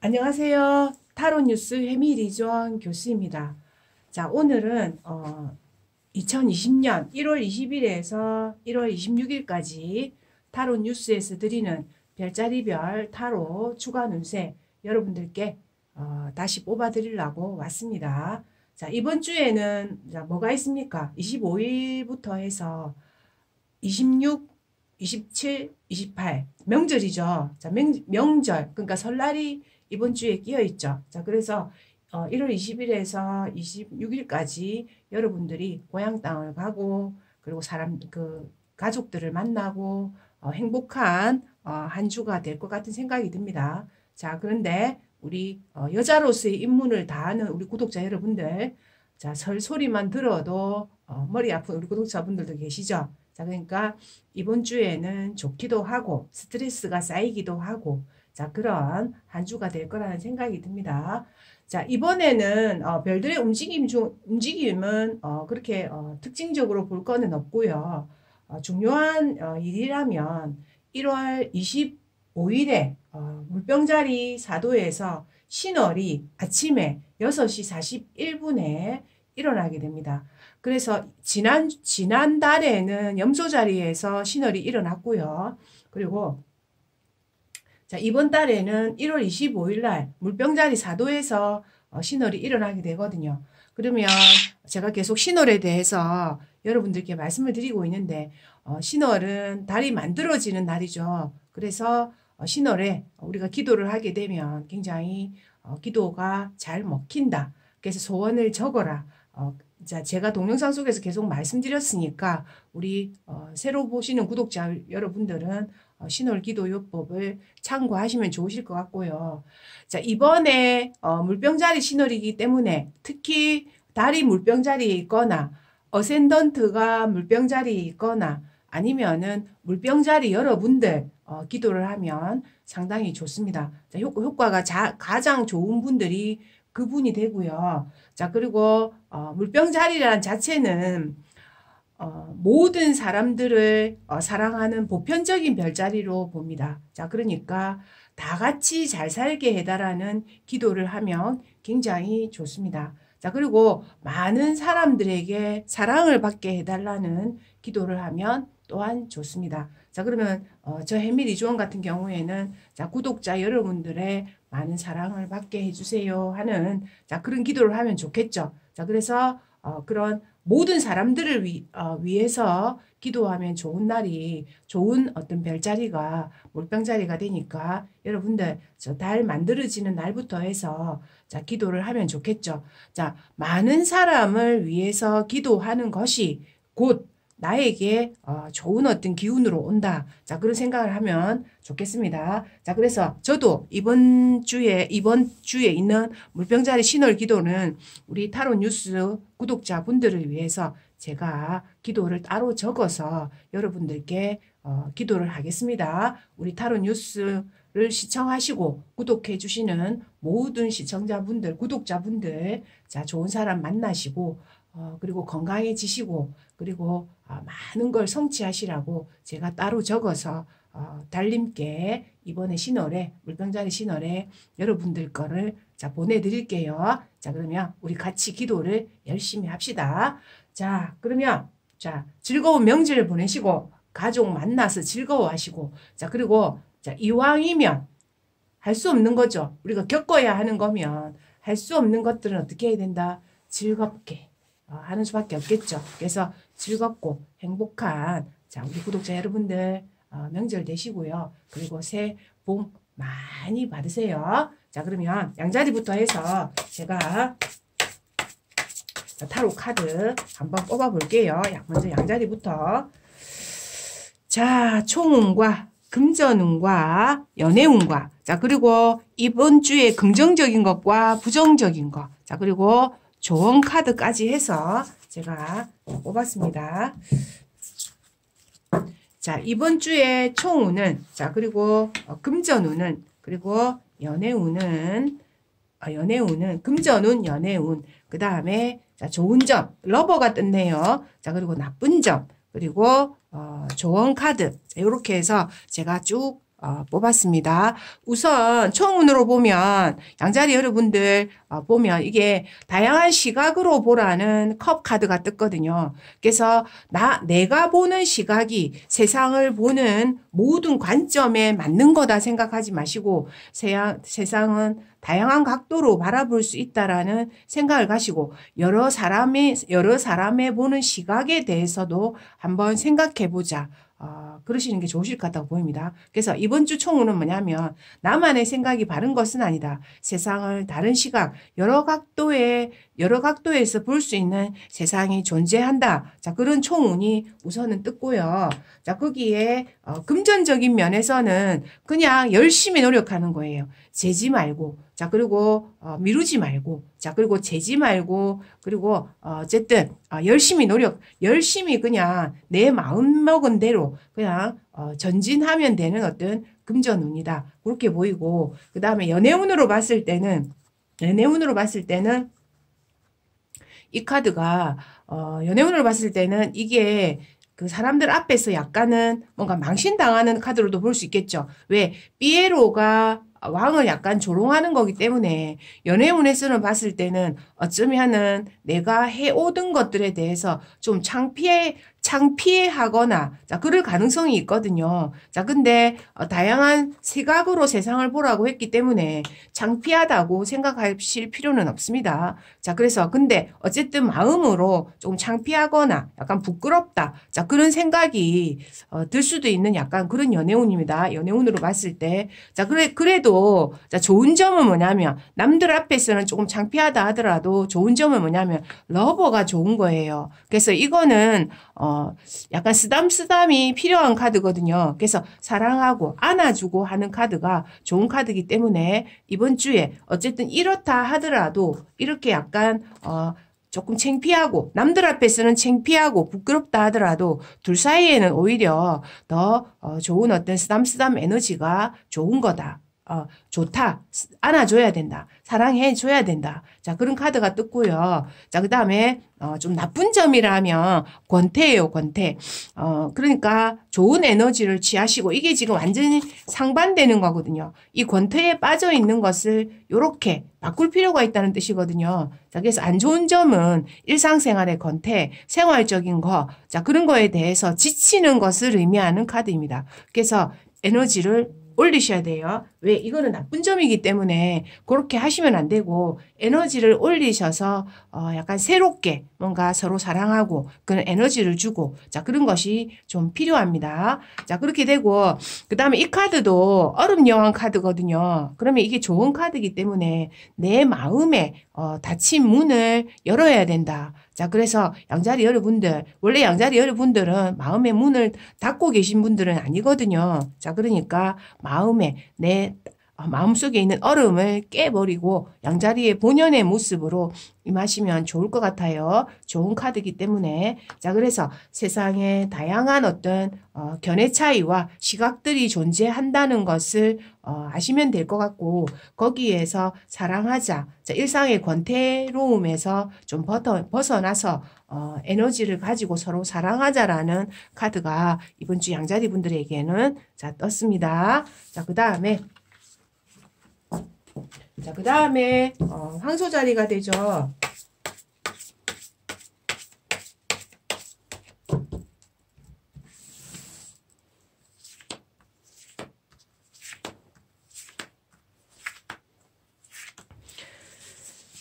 안녕하세요. 타로뉴스 해미리조원 교수입니다. 자, 오늘은 어, 2020년 1월 20일에서 1월 26일까지 타로뉴스에서 드리는 별자리별 타로 추가 운세 여러분들께 어, 다시 뽑아드리려고 왔습니다. 자, 이번 주에는 자, 뭐가 있습니까? 25일부터 해서 26, 27, 28 명절이죠. 자, 명, 명절 그러니까 설날이 이번 주에 끼어 있죠. 자, 그래서 어, 1월 20일에서 26일까지 여러분들이 고향 땅을 가고 그리고 사람 그 가족들을 만나고 어, 행복한 어, 한 주가 될 것 같은 생각이 듭니다. 자, 그런데 우리 어, 여자로서의 임무를 다하는 우리 구독자 여러분들, 자, 설 소리만 들어도 어, 머리 아픈 우리 구독자분들도 계시죠? 자, 그러니까 이번 주에는 좋기도 하고 스트레스가 쌓이기도 하고 자, 그런 한 주가 될 거라는 생각이 듭니다. 자, 이번에는 어, 별들의 움직임 중, 움직임은 어, 그렇게 어, 특징적으로 볼 거는 없고요. 어, 중요한 어, 일이라면 1월 25일에 어, 물병자리 4도에서 신월이 아침에 6시 41분에 일어나게 됩니다. 그래서 지난, 지난달에는 염소자리에서 신월이 일어났고요. 그리고 자, 이번 달에는 1월 25일 날 물병자리 4도에서 어, 신월이 일어나게 되거든요. 그러면 제가 계속 신월에 대해서 여러분들께 말씀을 드리고 있는데 어, 신월은 달이 만들어지는 날이죠. 그래서 어, 신월에 우리가 기도를 하게 되면 굉장히 어, 기도가 잘 먹힌다. 그래서 소원을 적어라. 어, 자, 제가 동영상 속에서 계속 말씀드렸으니까 우리 어, 새로 보시는 구독자 여러분들은 어, 신월기도요법을 참고하시면 좋으실 것 같고요. 자 이번에 어, 물병자리 신월이기 때문에 특히 달이 물병자리에 있거나 어센던트가 물병자리에 있거나 아니면은 물병자리 여러분들 어, 기도를 하면 상당히 좋습니다. 자, 효, 과가 가장 좋은 분들이 그분이 되고요. 자 그리고 어, 물병자리라는 자체는 어, 모든 사람들을 어, 사랑하는 보편적인 별자리로 봅니다. 자, 그러니까 다 같이 잘 살게 해달라는 기도를 하면 굉장히 좋습니다. 자, 그리고 많은 사람들에게 사랑을 받게 해달라는 기도를 하면 또한 좋습니다. 자, 그러면 어, 저 해밀 이주원 같은 경우에는 자, 구독자 여러분들의 많은 사랑을 받게 해주세요 하는 자, 그런 기도를 하면 좋겠죠. 자, 그래서 어, 그런 모든 사람들을 위, 어, 위해서 기도하면 좋은 날이 좋은 어떤 별자리가 물병자리가 되니까 여러분들 저달 만들어지는 날부터 해서 자 기도를 하면 좋겠죠. 자 많은 사람을 위해서 기도하는 것이 곧 나에게 어, 좋은 어떤 기운으로 온다. 자, 그런 생각을 하면 좋겠습니다. 자, 그래서 저도 이번 주에, 이번 주에 있는 물병자리 신월 기도는 우리 타로 뉴스 구독자분들을 위해서 제가 기도를 따로 적어서 여러분들께 어, 기도를 하겠습니다. 우리 타로 뉴스 를 시청하시고 구독해 주시는 모든 시청자분들, 구독자분들, 자, 좋은 사람 만나시고 어, 그리고 건강해지시고 그리고 어, 많은 걸 성취하시라고 제가 따로 적어서 어, 달님께 이번에 신월에 물병자리 신월에 여러분들 거를 자 보내드릴게요. 자 그러면 우리 같이 기도를 열심히 합시다. 자 그러면 자 즐거운 명절 보내시고 가족 만나서 즐거워하시고 자 그리고 자 이왕이면 할 수 없는 거죠. 우리가 겪어야 하는 거면 할 수 없는 것들은 어떻게 해야 된다? 즐겁게 어, 하는 수밖에 없겠죠. 그래서 즐겁고 행복한 자 우리 구독자 여러분들 어, 명절 되시고요. 그리고 새해 복 많이 받으세요. 자 그러면 양자리부터 해서 제가 타로 카드 한번 뽑아볼게요. 먼저 양자리부터 자 총운과 금전운과 연애운과 자 그리고 이번 주에 긍정적인 것과 부정적인 것 자 그리고 좋은 카드까지 해서 제가 뽑았습니다. 자, 이번 주에 총운은, 자, 그리고 어, 금전운은, 그리고 연애운은, 아, 연애운은, 금전운, 연애운, 그 다음에, 자, 좋은 점, 러버가 뜬네요. 자, 그리고 나쁜 점, 그리고, 어, 조언 카드. 이렇게 해서 제가 쭉 어, 뽑았습니다. 우선 총운으로 보면 양자리 여러분들 어, 보면 이게 다양한 시각으로 보라는 컵 카드가 뜨거든요. 그래서 나 내가 보는 시각이 세상을 보는 모든 관점에 맞는 거다 생각하지 마시고 세상, 세상은 다양한 각도로 바라볼 수 있다라는 생각을 가지고 여러 사람의 여러 사람의 보는 시각에 대해서도 한번 생각해 보자. 어, 그러시는 게 좋으실 것 같다고 보입니다. 그래서 이번 주 총우는 뭐냐면 나만의 생각이 바른 것은 아니다. 세상을 다른 시각, 여러 각도에 여러 각도에서 볼 수 있는 세상이 존재한다. 자 그런 총운이 우선은 뜯고요자 거기에 어, 금전적인 면에서는 그냥 열심히 노력하는 거예요. 재지 말고 자, 그리고 어, 미루지 말고, 자, 그리고 재지 말고, 그리고 어, 어쨌든 어, 열심히 노력, 열심히 그냥 내 마음 먹은 대로 그냥 어, 전진하면 되는 어떤 금전운이다. 그렇게 보이고, 그 다음에 연애운으로 봤을 때는, 연애운으로 봤을 때는 이 카드가 어, 연애운으로 봤을 때는 이게 그 사람들 앞에서 약간은 뭔가 망신당하는 카드로도 볼 수 있겠죠. 왜? 삐에로가 왕을 약간 조롱하는 거기 때문에 연애운에서는 봤을 때는 어쩌면은 내가 해오던 것들에 대해서 좀 창피해 창피하거나 해자 그럴 가능성이 있거든요. 자 근데 어, 다양한 시각으로 세상을 보라고 했기 때문에 창피하다고 생각하실 필요는 없습니다. 자 그래서 근데 어쨌든 마음으로 조금 창피하거나 약간 부끄럽다 자 그런 생각이 어, 들 수도 있는 약간 그런 연애운입니다. 연애운으로 봤을 때자 그래 그래도 자 좋은 점은 뭐냐면 남들 앞에서는 조금 창피하다 하더라도 좋은 점은 뭐냐면 러버가 좋은 거예요. 그래서 이거는 어 약간 쓰담쓰담이 필요한 카드거든요. 그래서 사랑하고 안아주고 하는 카드가 좋은 카드이기 때문에 이번 주에 어쨌든 이렇다 하더라도 이렇게 약간 어, 조금 창피하고 남들 앞에서는 창피하고 부끄럽다 하더라도 둘 사이에는 오히려 더 어, 좋은 어떤 쓰담쓰담 에너지가 좋은 거다. 어, 좋다. 안아줘야 된다. 사랑해줘야 된다. 자, 그런 카드가 떴고요. 자, 그 다음에, 어, 좀 나쁜 점이라면 권태예요, 권태. 어, 그러니까 좋은 에너지를 취하시고, 이게 지금 완전히 상반되는 거거든요. 이 권태에 빠져 있는 것을 요렇게 바꿀 필요가 있다는 뜻이거든요. 자, 그래서 안 좋은 점은 일상생활의 권태, 생활적인 거, 자, 그런 거에 대해서 지치는 것을 의미하는 카드입니다. 그래서 에너지를 올리셔야 돼요. 왜 이거는 나쁜 점이기 때문에 그렇게 하시면 안 되고 에너지를 올리셔서 어 약간 새롭게 뭔가 서로 사랑하고 그런 에너지를 주고 자 그런 것이 좀 필요합니다. 자 그렇게 되고 그 다음에 이 카드도 얼음 여왕 카드거든요. 그러면 이게 좋은 카드이기 때문에 내 마음에 어 닫힌 문을 열어야 된다. 자, 그래서 양자리 여러분들, 원래 양자리 여러분들은 마음의 문을 닫고 계신 분들은 아니거든요. 자, 그러니까 마음에 내 어, 마음속에 있는 얼음을 깨버리고 양자리의 본연의 모습으로 임하시면 좋을 것 같아요. 좋은 카드이기 때문에 자 그래서 세상에 다양한 어떤 어, 견해 차이와 시각들이 존재한다는 것을 어, 아시면 될 것 같고 거기에서 사랑하자 자, 일상의 권태로움에서 좀 벗어, 벗어나서 어, 에너지를 가지고 서로 사랑하자라는 카드가 이번 주 양자리 분들에게는 자 떴습니다. 자그 다음에 자, 그 다음에 어, 황소자리가 되죠.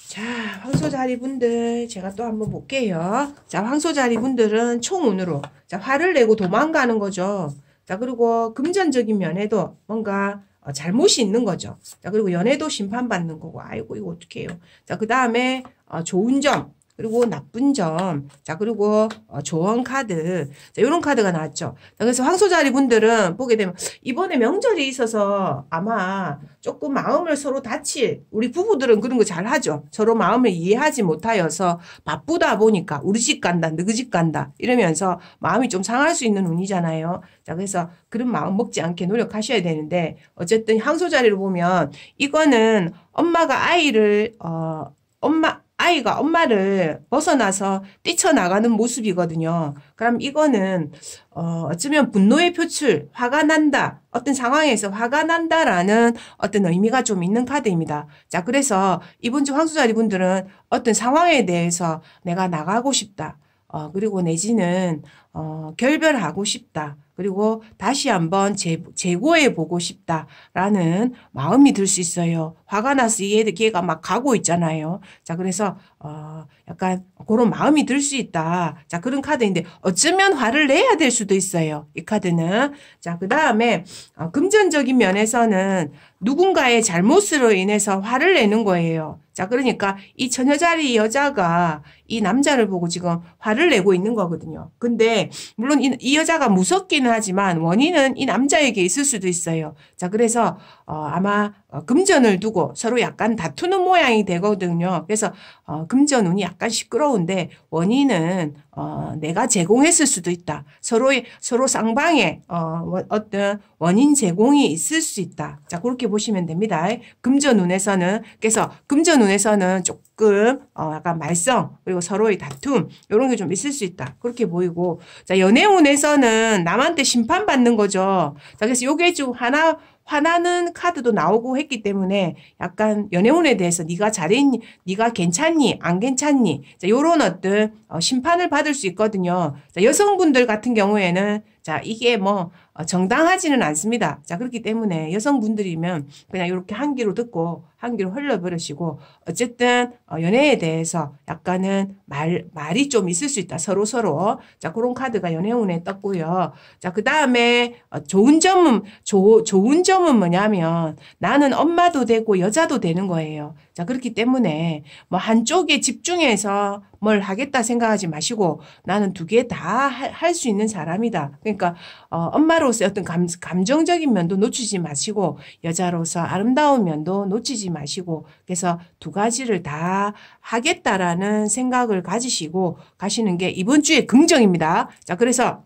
자, 황소자리 분들 제가 또 한번 볼게요. 자, 황소자리 분들은 총운으로 자, 화를 내고 도망가는 거죠. 자, 그리고 금전적인 면에도 뭔가 어, 잘못이 있는 거죠. 자, 그리고 연애도 심판받는 거고, 아이고, 이거 어떡해요. 자, 그 다음에, 어, 좋은 점. 그리고 나쁜 점. 자, 그리고 어, 조언 카드. 자, 요런 카드가 나왔죠. 그래서 황소자리 분들은 보게 되면 이번에 명절이 있어서 아마 조금 마음을 서로 다칠 우리 부부들은 그런 거잘 하죠. 서로 마음을 이해하지 못하여서 바쁘다 보니까 우리 집 간다, 너희 집 간다 이러면서 마음이 좀 상할 수 있는 운이잖아요. 자, 그래서 그런 마음 먹지 않게 노력하셔야 되는데 어쨌든 황소자리를 보면 이거는 엄마가 아이를 어 엄마 아이가 엄마를 벗어나서 뛰쳐나가는 모습이거든요. 그럼 이거는 어 어쩌면 분노의 표출, 화가 난다. 어떤 상황에서 화가 난다라는 어떤 의미가 좀 있는 카드입니다. 자, 그래서 이번 주 황수자리 분들은 어떤 상황에 대해서 내가 나가고 싶다. 어, 그리고 내지는 어, 결별하고 싶다. 그리고 다시 한번 재, 고해 보고 싶다라는 마음이 들 수 있어요. 화가 나서 얘, 얘가 막 가고 있잖아요. 자, 그래서 어, 약간 그런 마음이 들 수 있다. 자, 그런 카드인데 어쩌면 화를 내야 될 수도 있어요. 이 카드는. 자, 그 다음에 어, 금전적인 면에서는 누군가의 잘못으로 인해서 화를 내는 거예요. 자, 그러니까 이 처녀자리 여자가 이 남자를 보고 지금 화를 내고 있는 거거든요. 근데 물론 이, 이 여자가 무섭기는 하지만 원인은 이 남자에게 있을 수도 있어요. 자, 그래서 어, 아마 어, 금전을 두고 서로 약간 다투는 모양이 되거든요. 그래서 어, 금전운이 약간 시끄러운데 원인은 어, 내가 제공했을 수도 있다. 서로의 서로 쌍방에 어, 어떤 원인 제공이 있을 수 있다. 자 그렇게 보시면 됩니다. 금전운에서는 그래서 금전운에서는 조금 어, 약간 말썽 그리고 서로의 다툼 이런 게 좀 있을 수 있다. 그렇게 보이고 자 연애운에서는 남한테 심판받는 거죠. 자 그래서 요게 좀 하나 화나는 카드도 나오고 했기 때문에 약간 연애운에 대해서 네가 잘했니, 네가 괜찮니, 안 괜찮니 자, 이런 어떤 어, 심판을 받을 수 있거든요. 자, 여성분들 같은 경우에는 자 이게 뭐 어, 정당하지는 않습니다. 자 그렇기 때문에 여성분들이면 그냥 이렇게 한 귀로 듣고 한기로 흘러버리시고 어쨌든 어, 연애에 대해서 약간은 말 말이 좀 있을 수 있다 서로 서로 자 그런 카드가 연애운에 떴고요 자 그 다음에 어, 좋은 점은 조, 좋은 점은 뭐냐면 나는 엄마도 되고 여자도 되는 거예요 자 그렇기 때문에 뭐 한쪽에 집중해서 뭘 하겠다 생각하지 마시고 나는 두 개 다 할 수 있는 사람이다. 그러니까 어, 엄마로서 어떤 감, 감정적인 면도 놓치지 마시고 여자로서 아름다운 면도 놓치지 하지 마시고 그래서 두 가지를 다 하겠다라는 생각을 가지시고 가시는 게 이번 주의 긍정입니다. 자, 그래서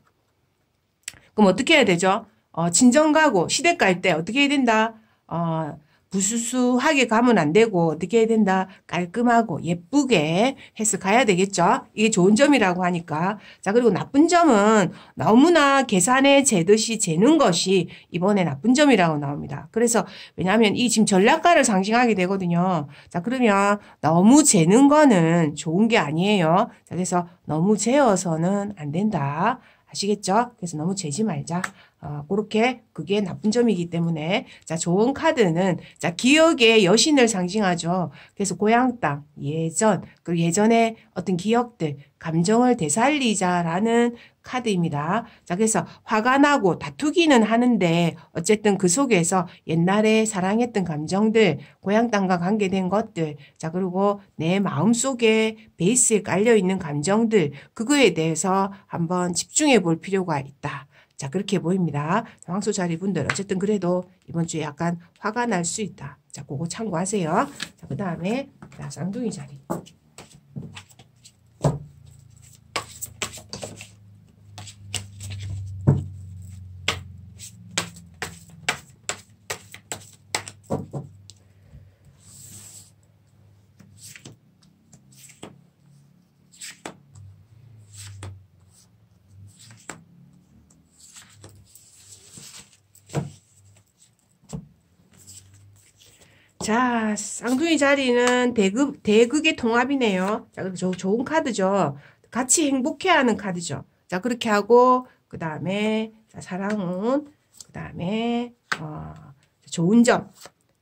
그럼 어떻게 해야 되죠? 어, 친정 가고 시댁 갈 때 어떻게 해야 된다? 어, 부수수하게 가면 안 되고 어떻게 해야 된다? 깔끔하고 예쁘게 해서 가야 되겠죠. 이게 좋은 점이라고 하니까. 자 그리고 나쁜 점은 너무나 계산에 재듯이 재는 것이 이번에 나쁜 점이라고 나옵니다. 그래서 왜냐하면 이 지금 전략가를 상징하게 되거든요. 자 그러면 너무 재는 거는 좋은 게 아니에요. 자 그래서 너무 재어서는 안 된다. 아시겠죠? 그래서 너무 재지 말자. 어, 그렇게 그게 나쁜 점이기 때문에 자 좋은 카드는 자 기억의 여신을 상징하죠. 그래서 고향 땅, 예전 그 예전의 어떤 기억들, 감정을 되살리자라는 카드입니다. 자 그래서 화가 나고 다투기는 하는데 어쨌든 그 속에서 옛날에 사랑했던 감정들, 고향 땅과 관계된 것들, 자 그리고 내 마음 속에 베이스에 깔려 있는 감정들 그거에 대해서 한번 집중해 볼 필요가 있다. 자 그렇게 보입니다. 황소 자리분들 어쨌든 그래도 이번 주에 약간 화가 날 수 있다. 자 그거 참고하세요. 자그 다음에 쌍둥이 자리. 쌍둥이 자리는 대극, 대극의 통합이네요. 자, 그 좋은 카드죠. 같이 행복해야 하는 카드죠. 자, 그렇게 하고, 그 다음에, 사랑은, 그 다음에, 어, 좋은 점.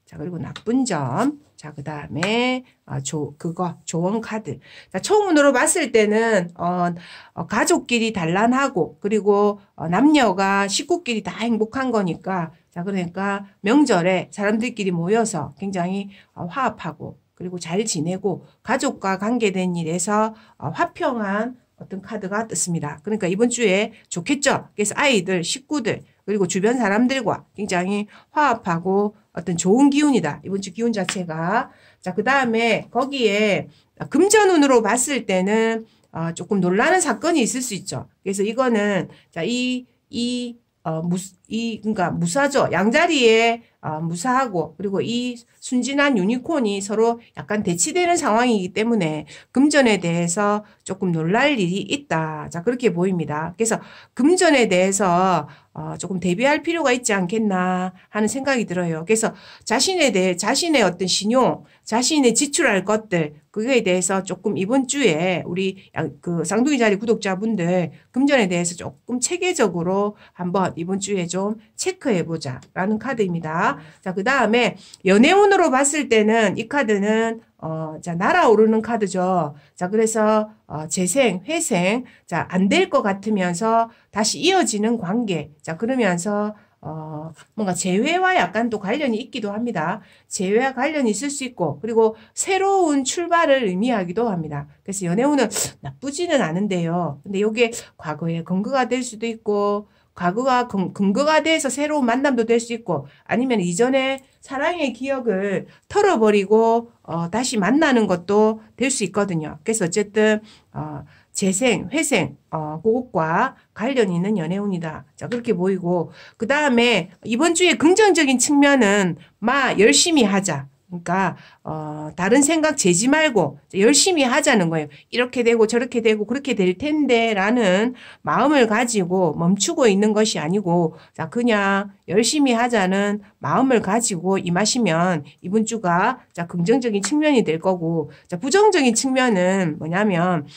자, 그리고 나쁜 점. 자, 그 다음에, 어, 조, 그거, 조언 카드. 자, 총운으로 봤을 때는, 어, 어 가족끼리 단란하고, 그리고, 어, 남녀가 식구끼리 다 행복한 거니까, 자, 그러니까 명절에 사람들끼리 모여서 굉장히 어, 화합하고 그리고 잘 지내고 가족과 관계된 일에서 어, 화평한 어떤 카드가 떴습니다. 그러니까 이번 주에 좋겠죠. 그래서 아이들, 식구들, 그리고 주변 사람들과 굉장히 화합하고 어떤 좋은 기운이다. 이번 주 기운 자체가. 자, 그 다음에 거기에 금전운으로 봤을 때는 어, 조금 놀라는 사건이 있을 수 있죠. 그래서 이거는 자, 이, 이, 어, 무슨, 이 그러니까 무사죠. 양자리에 어, 무사하고 그리고 이 순진한 유니콘이 서로 약간 대치되는 상황이기 때문에 금전에 대해서 조금 놀랄 일이 있다. 자 그렇게 보입니다. 그래서 금전에 대해서 어, 조금 대비할 필요가 있지 않겠나 하는 생각이 들어요. 그래서 자신에 대해 자신의 어떤 신용, 자신의 지출할 것들 그거에 대해서 조금 이번 주에 우리 그 쌍둥이 자리 구독자분들 금전에 대해서 조금 체계적으로 한번 이번 주에 좀좀 체크해보자 라는 카드입니다. 자, 그 다음에 연애운으로 봤을 때는 이 카드는 어, 자, 날아오르는 카드죠. 자, 그래서, 어, 재생, 회생, 자, 안 될 것 같으면서 다시 이어지는 관계. 자, 그러면서, 어, 뭔가 재회와 약간 또 관련이 있기도 합니다. 재회와 관련이 있을 수 있고, 그리고 새로운 출발을 의미하기도 합니다. 그래서 연애운은 나쁘지는 않은데요. 근데 이게 과거의 근거가 될 수도 있고, 과거가 근, 거가 돼서 새로운 만남도 될 수 있고 아니면 이전에 사랑의 기억을 털어버리고 어, 다시 만나는 것도 될 수 있거든요. 그래서 어쨌든 어, 재생, 회생, 어, 그것과 관련 있는 연애운이다. 자, 그렇게 보이고, 그 다음에 이번 주에 긍정적인 측면은, 마, 열심히 하자. 그러니까 어 다른 생각 재지 말고 열심히 하자는 거예요. 이렇게 되고 저렇게 되고 그렇게 될 텐데라는 마음을 가지고 멈추고 있는 것이 아니고 자 그냥 열심히 하자는 마음을 가지고 임하시면 이번 주가 자 긍정적인 측면이 될 거고 자 부정적인 측면은 뭐냐면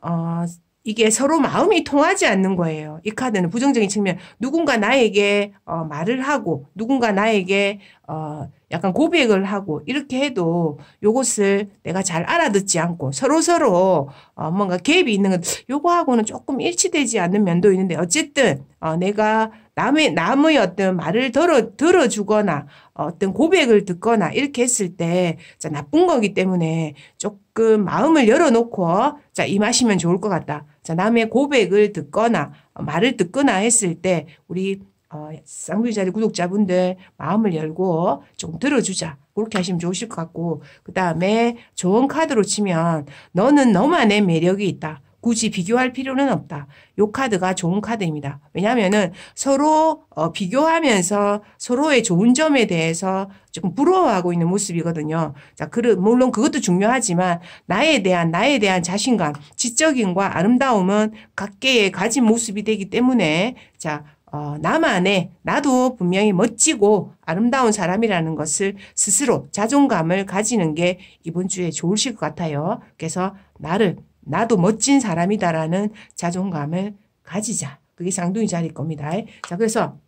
어 이게 서로 마음이 통하지 않는 거예요. 이 카드는 부정적인 측면. 누군가 나에게 어, 말을 하고 누군가 나에게 어, 약간 고백을 하고 이렇게 해도 요것을 내가 잘 알아듣지 않고 서로서로 어, 뭔가 갭이 있는 것 요거하고는 조금 일치되지 않는 면도 있는데 어쨌든 어, 내가 남의 남의 어떤 말을 들어 들어주거나 어떤 고백을 듣거나 이렇게 했을 때 자, 나쁜 거기 때문에 조금 마음을 열어놓고 자 임하시면 좋을 것 같다. 자, 남의 고백을 듣거나 어, 말을 듣거나 했을 때 우리 어, 쌍이자리 구독자분들 마음을 열고 좀 들어주자. 그렇게 하시면 좋으실 것 같고 그 다음에 좋은 카드로 치면 너는 너만의 매력이 있다. 굳이 비교할 필요는 없다. 요 카드가 좋은 카드입니다. 왜냐하면은 서로 어, 비교하면서 서로의 좋은 점에 대해서 조금 부러워하고 있는 모습이거든요. 자, 그 물론 그것도 중요하지만 나에 대한 나에 대한 자신감, 지적인과 아름다움은 각계에 가진 모습이 되기 때문에 자. 어, 나만의 나도 분명히 멋지고 아름다운 사람이라는 것을 스스로 자존감을 가지는 게 이번 주에 좋으실 것 같아요. 그래서 나를 나도 멋진 사람이다라는 자존감을 가지자. 그게 쌍둥이 자리일 겁니다. 자, 그래서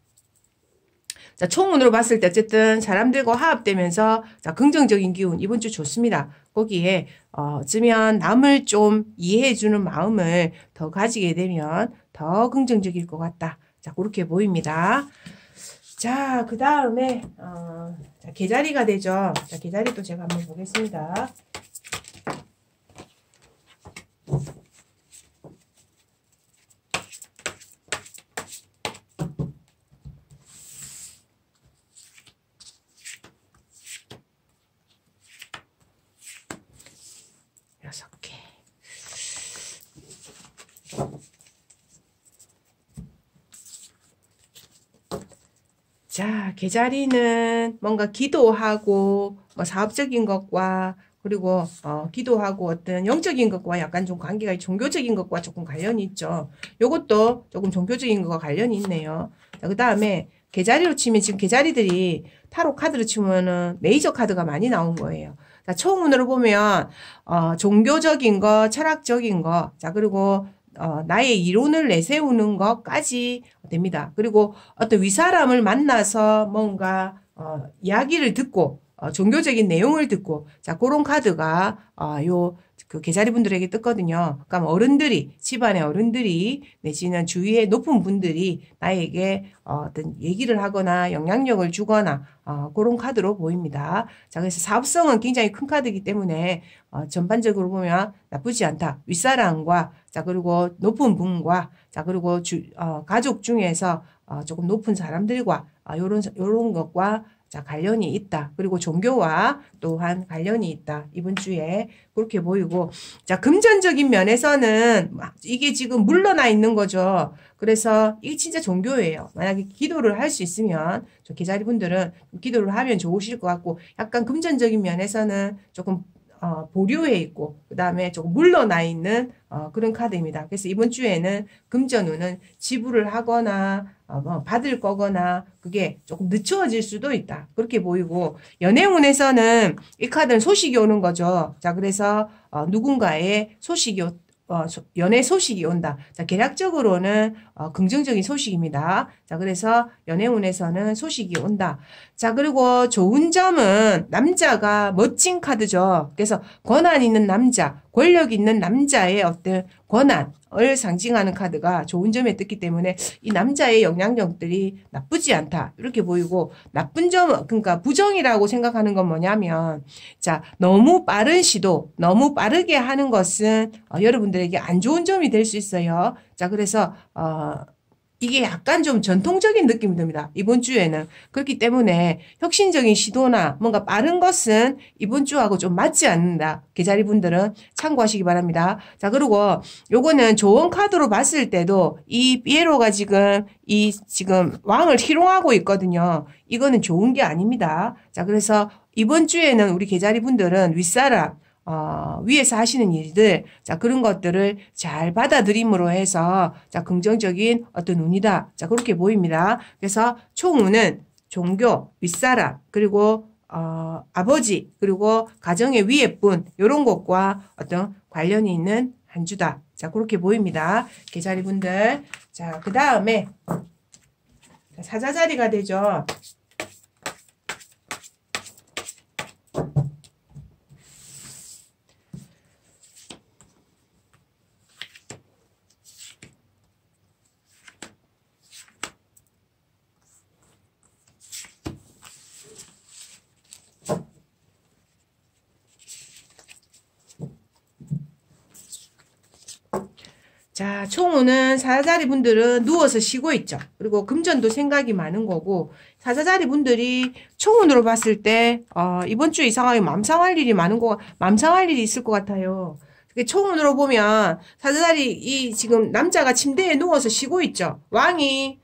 자, 총운으로 봤을 때 어쨌든 사람들과 화합되면서 자, 긍정적인 기운 이번 주 좋습니다. 거기에 어, 쩌면 남을 좀 이해해 주는 마음을 더 가지게 되면 더 긍정적일 것 같다. 자, 그렇게 보입니다. 자, 그 다음에 어, 자, 개자리가 되죠. 자, 개자리도 제가 한번 보겠습니다. 자, 계자리는 그 뭔가 기도하고 뭐 사업적인 것과 그리고 어, 기도하고 어떤 영적인 것과 약간 좀 관계가 종교적인 것과 조금 관련이 있죠. 요것도 조금 종교적인 것과 관련이 있네요. 그 다음에 개자리로 치면 지금 개자리들이 타로 카드로 치면은 메이저 카드가 많이 나온 거예요. 자, 초문으로 보면 어, 종교적인 거, 철학적인 거, 자 그리고 어, 나의 이론을 내세우는 것까지 됩니다. 그리고 어떤 위 사람을 만나서 뭔가 어, 이야기를 듣고 어, 종교적인 내용을 듣고 자 그런 카드가 어, 요그 계자리 분들에게 뜯거든요 그러니까 어른들이 집안의 어른들이 내지는 주위의 높은 분들이 나에게 어, 어떤 얘기를 하거나 영향력을 주거나 어, 그런 카드로 보입니다. 자 그래서 사업성은 굉장히 큰 카드이기 때문에 어, 전반적으로 보면 나쁘지 않다. 윗사람과 자 그리고 높은 분과 자 그리고 주, 어, 가족 중에서 어, 조금 높은 사람들과 아, 요런, 요런 것과 자, 관련이 있다. 그리고 종교와 또한 관련이 있다. 이번 주에 그렇게 보이고 자, 금전적인 면에서는 이게 지금 물러나 있는 거죠. 그래서 이게 진짜 종교예요. 만약에 기도를 할 수 있으면 저 계자리 분들은 기도를 하면 좋으실 것 같고 약간 금전적인 면에서는 조금 어, 보류해 있고 그다음에 조금 물러나 있는 어, 그런 카드입니다. 그래서 이번 주에는 금전운은 지불을 하거나 어, 뭐 받을 거거나 그게 조금 늦추질 수도 있다. 그렇게 보이고 연애운에서는 이 카드는 소식이 오는 거죠. 자 그래서 어, 누군가의 소식이 어, 소, 연애 소식이 온다. 자, 개략적으로는 어, 긍정적인 소식입니다. 자, 그래서 연애운에서는 소식이 온다. 자, 그리고 좋은 점은 남자가 멋진 카드죠. 그래서 권한 있는 남자, 권력 있는 남자의 어떤 권한을 상징하는 카드가 좋은 점에 뜻기 때문에 이 남자의 영향력들이 나쁘지 않다 이렇게 보이고 나쁜 점 그러니까 부정이라고 생각하는 건 뭐냐면 자 너무 빠른 시도 너무 빠르게 하는 것은 어, 여러분들에게 안 좋은 점이 될 수 있어요. 자 그래서 어 이게 약간 좀 전통적인 느낌이 듭니다. 이번 주에는. 그렇기 때문에 혁신적인 시도나 뭔가 빠른 것은 이번 주하고 좀 맞지 않는다. 계자리 그 분들은 참고하시기 바랍니다. 자, 그리고 요거는 좋은 카드로 봤을 때도 이 피에로가 지금 이 지금 왕을 희롱하고 있거든요. 이거는 좋은 게 아닙니다. 자, 그래서 이번 주에는 우리 계자리 그 분들은 윗사람, 어, 위에서 하시는 일들, 자, 그런 것들을 잘 받아들임으로 해서, 자, 긍정적인 어떤 운이다. 자, 그렇게 보입니다. 그래서 총운은 종교, 윗사람, 그리고, 어, 아버지, 그리고 가정의 위에 분, 요런 것과 어떤 관련이 있는 한 주다. 자, 그렇게 보입니다. 계자리 분들. 자, 그 다음에, 사자자리가 되죠. 총우는 사자리 분들은 누워서 쉬고 있죠. 그리고 금전도 생각이 많은 거고 사자자리 분들이 총운으로 봤을 때 어, 이번 주 이상하게 맘상할 일이 많은 거 맘상할 일이 있을 것 같아요. 총운으로 보면 사자자리 이 지금 남자가 침대에 누워서 쉬고 있죠. 왕이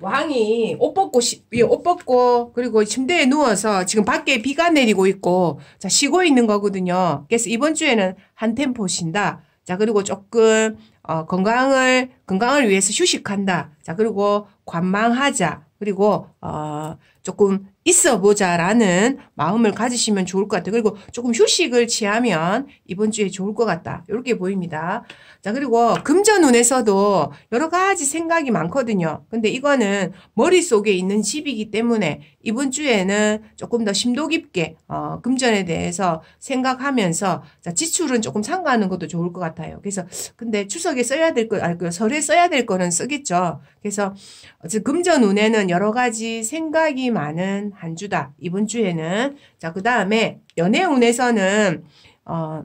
왕이 옷 벗고 시, 예, 옷 벗고 그리고 침대에 누워서 지금 밖에 비가 내리고 있고 자 쉬고 있는 거거든요. 그래서 이번 주에는 한 템포 쉰다. 자 그리고 조금 어, 건강을 건강을 위해서 휴식한다. 자 그리고 관망하자. 그리고 어, 조금 있어 보자라는 마음을 가지시면 좋을 것 같아요. 그리고 조금 휴식을 취하면 이번 주에 좋을 것 같다. 이렇게 보입니다. 자, 그리고 금전운에서도 여러 가지 생각이 많거든요. 근데 이거는 머릿속에 있는 집이기 때문에 이번 주에는 조금 더 심도 깊게 어, 금전에 대해서 생각하면서 자, 지출은 조금 상가하는 것도 좋을 것 같아요. 그래서 근데 추석에 써야 될 거, 아니, 그 설에 써야 될 거는 쓰겠죠. 그래서 금전운에는 여러 가지 생각이 많은 한 주다. 이번 주에는. 자, 그 다음에 연애운에서는, 어,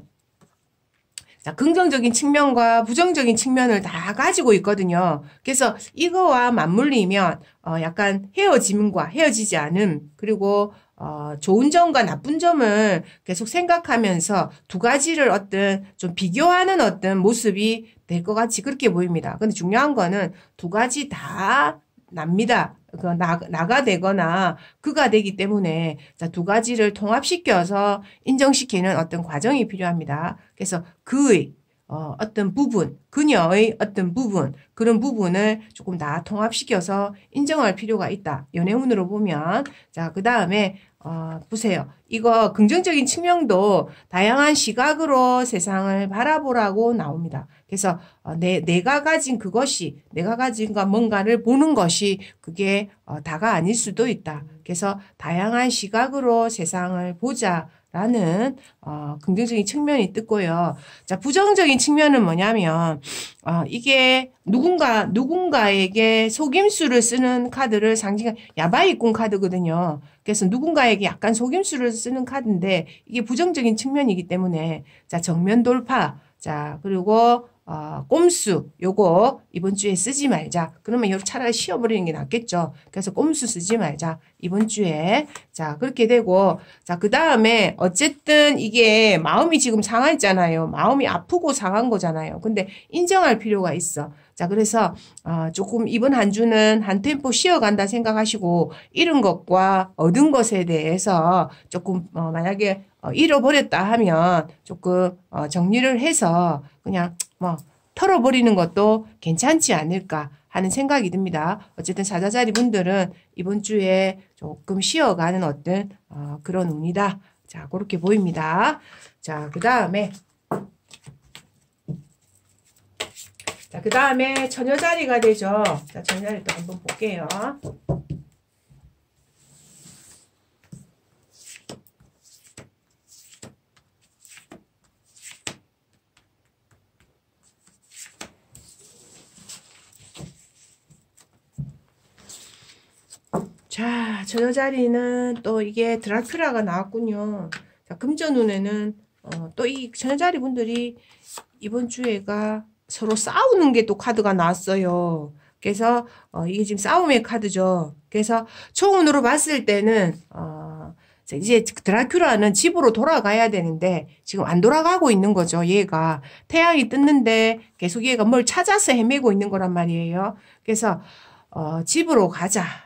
자, 긍정적인 측면과 부정적인 측면을 다 가지고 있거든요. 그래서 이거와 맞물리면, 어, 약간 헤어짐과 헤어지지 않음, 그리고 어, 좋은 점과 나쁜 점을 계속 생각하면서 두 가지를 어떤 좀 비교하는 어떤 모습이 될 것 같이 그렇게 보입니다. 근데 중요한 거는 두 가지 다 납니다. 그 나, 나가 되거나 그가 되기 때문에 자, 두 가지를 통합시켜서 인정시키는 어떤 과정이 필요합니다. 그래서 그의 어, 어떤 부분, 그녀의 어떤 부분, 그런 부분을 조금 다 통합시켜서 인정할 필요가 있다. 연애운으로 보면. 자, 그 다음에, 어, 보세요. 이거 긍정적인 측면도 다양한 시각으로 세상을 바라보라고 나옵니다. 그래서 어, 내 내가 가진 그것이 내가 가진 것 뭔가를 보는 것이 그게 어, 다가 아닐 수도 있다. 그래서 다양한 시각으로 세상을 보자. 라는 어, 긍정적인 측면이 뜨고요. 자 부정적인 측면은 뭐냐면 어, 이게 누군가 누군가에게 속임수를 쓰는 카드를 상징한 야바이꾼 카드거든요. 그래서 누군가에게 약간 속임수를 쓰는 카드인데 이게 부정적인 측면이기 때문에 자 정면 돌파 자 그리고 어, 꼼수 요거 이번 주에 쓰지 말자. 그러면 여러 차라리 쉬어버리는 게 낫겠죠. 그래서 꼼수 쓰지 말자. 이번 주에 자 그렇게 되고 자그 다음에 어쨌든 이게 마음이 지금 상하있잖아요. 마음이 아프고 상한 거잖아요. 근데 인정할 필요가 있어. 자 그래서 어, 조금 이번 한 주는 한 템포 쉬어간다 생각하시고 잃은 것과 얻은 것에 대해서 조금 어, 만약에 어, 잃어버렸다 하면 조금 어, 정리를 해서 그냥 뭐 털어버리는 것도 괜찮지 않을까 하는 생각이 듭니다. 어쨌든 사자자리 분들은 이번 주에 조금 쉬어가는 어떤 어, 그런 운이다. 자, 그렇게 보입니다. 자, 그 다음에 자, 그 다음에 처녀자리가 되죠. 자, 처녀자리 또 한번 볼게요. 자, 저 자리는 또 이게 드라큘라가 나왔군요. 자, 금전운에는 어, 또이 전자리 분들이 이번 주에가 서로 싸우는 게 또 카드가 나왔어요. 그래서 어, 이게 지금 싸움의 카드죠. 그래서 초운으로 봤을 때는 어, 이제 드라큘라는 집으로 돌아가야 되는데 지금 안 돌아가고 있는 거죠. 얘가 태양이 뜯는데 계속 얘가 뭘 찾아서 헤매고 있는 거란 말이에요. 그래서 어, 집으로 가자.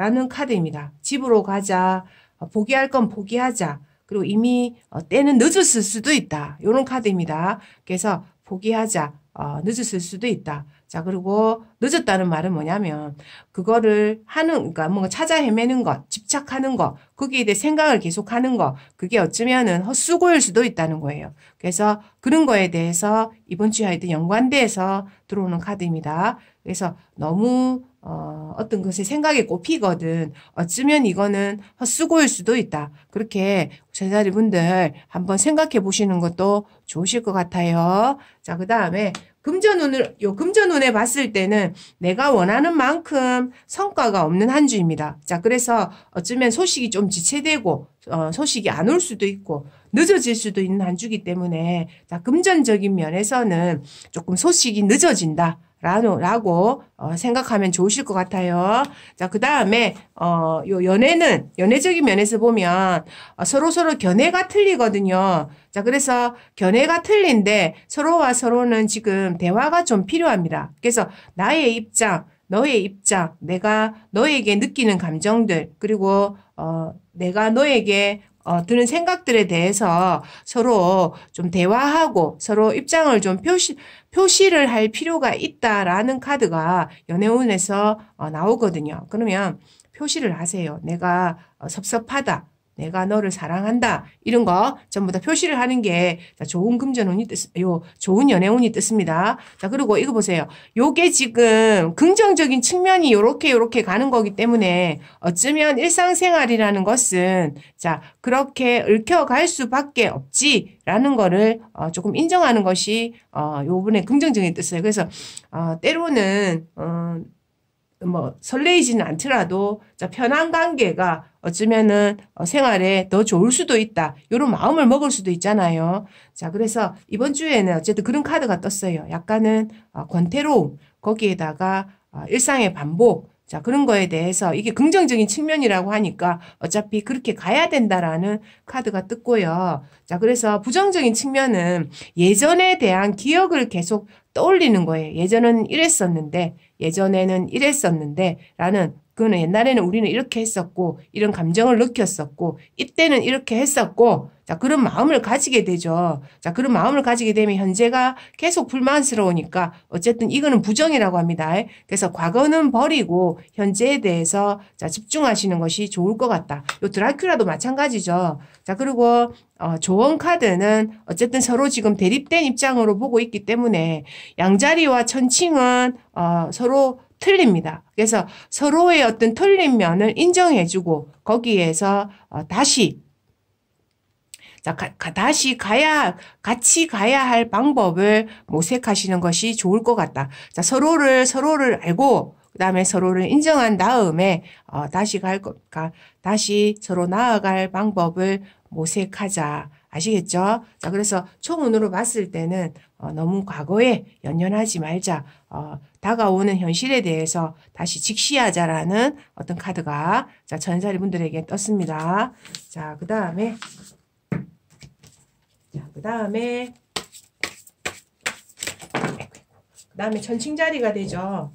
라는 카드입니다. 집으로 가자. 어, 포기할 건 포기하자. 그리고 이미 어, 때는 늦었을 수도 있다. 이런 카드입니다. 그래서 포기하자. 어, 늦었을 수도 있다. 자, 그리고 늦었다는 말은 뭐냐면 그거를 하는 그러니까 뭔가 찾아 헤매는 것, 집착하는 것, 거기에 대해 생각을 계속하는 것, 그게 어쩌면은 헛수고일 수도 있다는 거예요. 그래서 그런 거에 대해서 이번 주에 하여튼 연관돼서 들어오는 카드입니다. 그래서 너무 어, 어떤 것에 생각에 꼽히거든. 어쩌면 이거는 헛수고일 수도 있다. 그렇게 제자리분들 한번 생각해 보시는 것도 좋으실 것 같아요. 자, 그 다음에 금전운을, 요 금전운에 봤을 때는 내가 원하는 만큼 성과가 없는 한 주입니다. 자, 그래서 어쩌면 소식이 좀 지체되고, 어, 소식이 안 올 수도 있고, 늦어질 수도 있는 한 주기 때문에, 자, 금전적인 면에서는 조금 소식이 늦어진다. 라고 어, 생각하면 좋으실 것 같아요. 자, 그 다음에, 어, 요 연애는, 연애적인 면에서 보면 서로서로 어, 견해가 틀리거든요. 자, 그래서 견해가 틀린데 서로와 서로는 지금 대화가 좀 필요합니다. 그래서 나의 입장, 너의 입장, 내가 너에게 느끼는 감정들, 그리고, 어, 내가 너에게 어, 드는 생각들에 대해서 서로 좀 대화하고 서로 입장을 좀 표시, 표시를 할 필요가 있다라는 카드가 연애운에서 어, 나오거든요. 그러면 표시를 하세요. 내가 어, 섭섭하다. 내가 너를 사랑한다 이런 거 전부 다 표시를 하는 게 좋은 금전운이 뜻요 좋은 연애운이 뜻습니다. 자 그리고 이거 보세요. 요게 지금 긍정적인 측면이 요렇게 요렇게 가는 거기 때문에 어쩌면 일상생활이라는 것은 자 그렇게 얽혀갈 수밖에 없지라는 거를 어, 조금 인정하는 것이 어, 요번에 긍정적인 뜻이에요. 그래서 어, 때로는 어, 뭐 설레이지는 않더라도 편한 관계가 어쩌면은 어, 생활에 더 좋을 수도 있다. 이런 마음을 먹을 수도 있잖아요. 자, 그래서 이번 주에는 어쨌든 그런 카드가 떴어요. 약간은 어, 권태로움, 거기에다가 어, 일상의 반복, 자, 그런 거에 대해서 이게 긍정적인 측면이라고 하니까 어차피 그렇게 가야 된다라는 카드가 뜯고요. 자, 그래서 부정적인 측면은 예전에 대한 기억을 계속 떠올리는 거예요. 예전은 이랬었는데 예전에는 이랬었는데 라는 그는 옛날에는 우리는 이렇게 했었고 이런 감정을 느꼈었고 이때는 이렇게 했었고 자, 그런 마음을 가지게 되죠. 자, 그런 마음을 가지게 되면 현재가 계속 불만스러우니까 어쨌든 이거는 부정이라고 합니다. 그래서 과거는 버리고 현재에 대해서 자, 집중하시는 것이 좋을 것 같다. 요 드라큘라도 마찬가지죠. 자, 그리고 어, 조언 카드는 어쨌든 서로 지금 대립된 입장으로 보고 있기 때문에 양자리와 천칭은 어, 서로 틀립니다. 그래서 서로의 어떤 틀린 면을 인정해주고 거기에서 어, 다시 자, 가, 다시 가야 같이 가야 할 방법을 모색하시는 것이 좋을 것 같다. 자, 서로를 서로를 알고 그다음에 서로를 인정한 다음에 어, 다시 갈 가, 다시 서로 나아갈 방법을 모색하자. 아시겠죠? 자, 그래서 초문으로 봤을 때는 어, 너무 과거에 연연하지 말자. 어, 다가오는 현실에 대해서 다시 직시하자라는 어떤 카드가 자, 전사리 분들에게 떴습니다. 자, 그 다음에 자, 그 다음에 그 다음에 전칭자리가 되죠.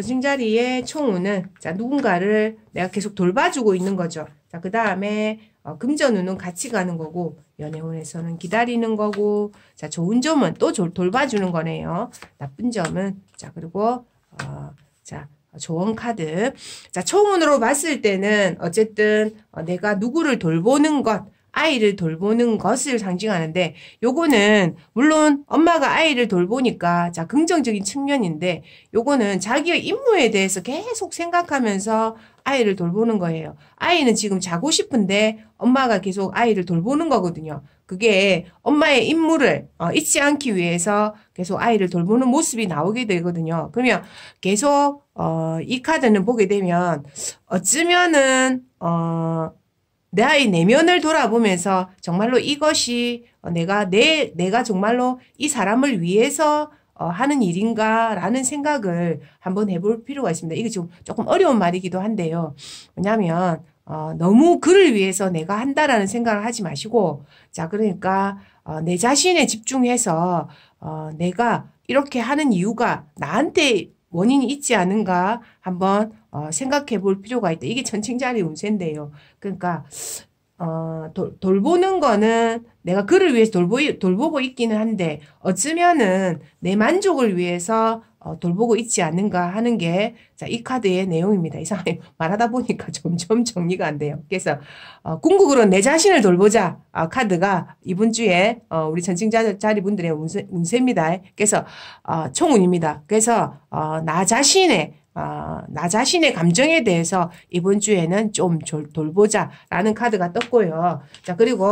저징자리의 총우은 자, 누군가를 내가 계속 돌봐주고 있는 거죠. 자, 그 다음에 어, 금전운은 같이 가는 거고 연애운에서는 기다리는 거고 자, 좋은 점은 또 조, 돌봐주는 거네요. 나쁜 점은 자, 그리고 어, 자, 조언 카드. 자, 총운으로 봤을 때는 어쨌든 어, 내가 누구를 돌보는 것 아이를 돌보는 것을 상징하는데 요거는 물론 엄마가 아이를 돌보니까 자 긍정적인 측면인데 요거는 자기의 임무에 대해서 계속 생각하면서 아이를 돌보는 거예요. 아이는 지금 자고 싶은데 엄마가 계속 아이를 돌보는 거거든요. 그게 엄마의 임무를 어, 잊지 않기 위해서 계속 아이를 돌보는 모습이 나오게 되거든요. 그러면 계속 어, 이 카드는 보게 되면 어쩌면은 어, 내 아이 내면을 돌아보면서 정말로 이것이 어, 내가 내 내가 정말로 이 사람을 위해서 어, 하는 일인가라는 생각을 한번 해볼 필요가 있습니다. 이게 좀 조금 어려운 말이기도 한데요. 왜냐하면 어, 너무 그를 위해서 내가 한다라는 생각을 하지 마시고 자 그러니까 어, 내 자신에 집중해서 어, 내가 이렇게 하는 이유가 나한테 원인이 있지 않은가 한번 어, 생각해 볼 필요가 있다. 이게 천칭자리 운세인데요. 그러니까 어, 돌, 돌보는 거는 내가 그를 위해서 돌보, 돌보고 있기는 한데 어쩌면은 내 만족을 위해서 어, 돌보고 있지 않는가 하는 게, 자, 이 카드의 내용입니다. 이상하게 말하다 보니까 점점 정리가 안 돼요. 그래서, 어, 궁극으로 내 자신을 돌보자, 아, 카드가 이번 주에, 어, 우리 전칭자리 분들의 운세, 운세입니다. 그래서, 어, 총운입니다. 그래서, 어, 나 자신의 어, 나 자신의 감정에 대해서 이번 주에는 좀 돌보자라는 카드가 떴고요. 자, 그리고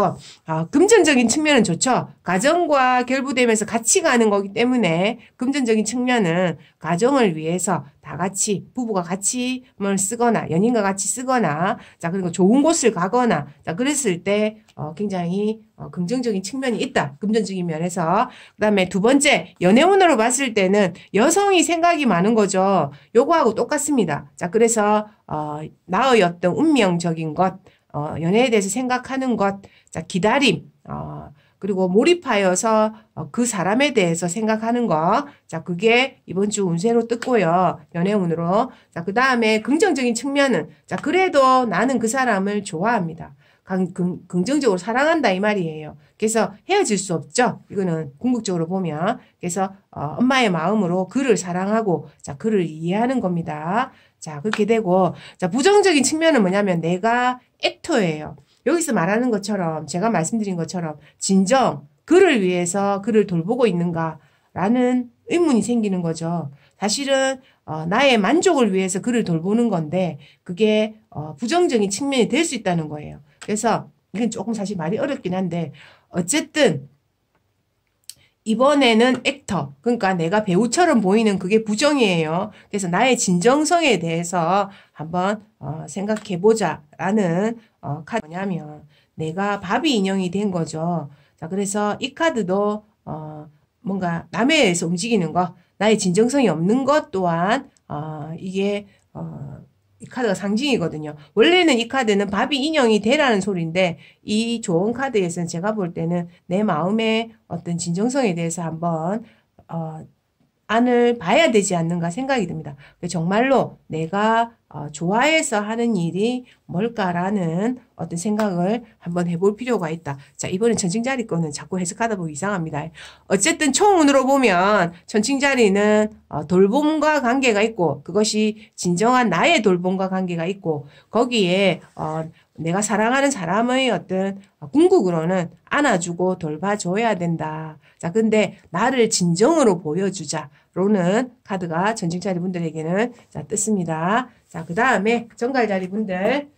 어, 금전적인 측면은 좋죠. 가정과 결부되면서 같이 가는 거기 때문에 금전적인 측면은 가정을 위해서 다 같이 부부가 같이 뭘 쓰거나 연인과 같이 쓰거나 자, 그리고 좋은 곳을 가거나 자, 그랬을 때 어, 굉장히 어, 긍정적인 측면이 있다. 금전적인 면에서. 그 다음에 두 번째, 연애운으로 봤을 때는 여성이 생각이 많은 거죠. 요거하고 똑같습니다. 자, 그래서, 어, 나의 어떤 운명적인 것, 어, 연애에 대해서 생각하는 것, 자, 기다림, 어, 그리고 몰입하여서 어, 그 사람에 대해서 생각하는 것 자, 그게 이번 주 운세로 뜯고요. 연애운으로. 자, 그 다음에 긍정적인 측면은. 자, 그래도 나는 그 사람을 좋아합니다. 강, 긍, 긍정적으로 사랑한다 이 말이에요. 그래서 헤어질 수 없죠. 이거는 궁극적으로 보면 그래서 어, 엄마의 마음으로 그를 사랑하고 자 그를 이해하는 겁니다. 자 그렇게 되고 자 부정적인 측면은 뭐냐면 내가 액터예요. 여기서 말하는 것처럼 제가 말씀드린 것처럼 진정 그를 위해서 그를 돌보고 있는가라는 의문이 생기는 거죠. 사실은 어, 나의 만족을 위해서 그를 돌보는 건데 그게 어, 부정적인 측면이 될 수 있다는 거예요. 그래서 이건 조금 사실 말이 어렵긴 한데 어쨌든 이번에는 액터 그러니까 내가 배우처럼 보이는 그게 부정이에요. 그래서 나의 진정성에 대해서 한번 어, 생각해보자라는 어, 카드 뭐냐면 내가 바비 인형이 된 거죠. 자 그래서 이 카드도 어, 뭔가 남에 의해서 움직이는 것 나의 진정성이 없는 것 또한 어, 이게 어, 이 카드가 상징이거든요. 원래는 이 카드는 바비 인형이 되라는 소리인데 이 좋은 카드에서는 제가 볼 때는 내 마음의 어떤 진정성에 대해서 한번 어, 안을 봐야 되지 않는가 생각이 듭니다. 정말로 내가 어, 좋아해서 하는 일이 뭘까라는 어떤 생각을 한번 해볼 필요가 있다. 자, 이번엔 전칭자리 거는 자꾸 해석하다 보면 이상합니다. 어쨌든 총운으로 보면 전칭자리는 어, 돌봄과 관계가 있고 그것이 진정한 나의 돌봄과 관계가 있고 거기에 어, 내가 사랑하는 사람의 어떤 궁극으로는 안아주고 돌봐줘야 된다. 자, 근데 나를 진정으로 보여주자. 로는 카드가 전직자리 분들에게는 자, 뜯습니다. 자, 그 다음에 정갈자리 분들.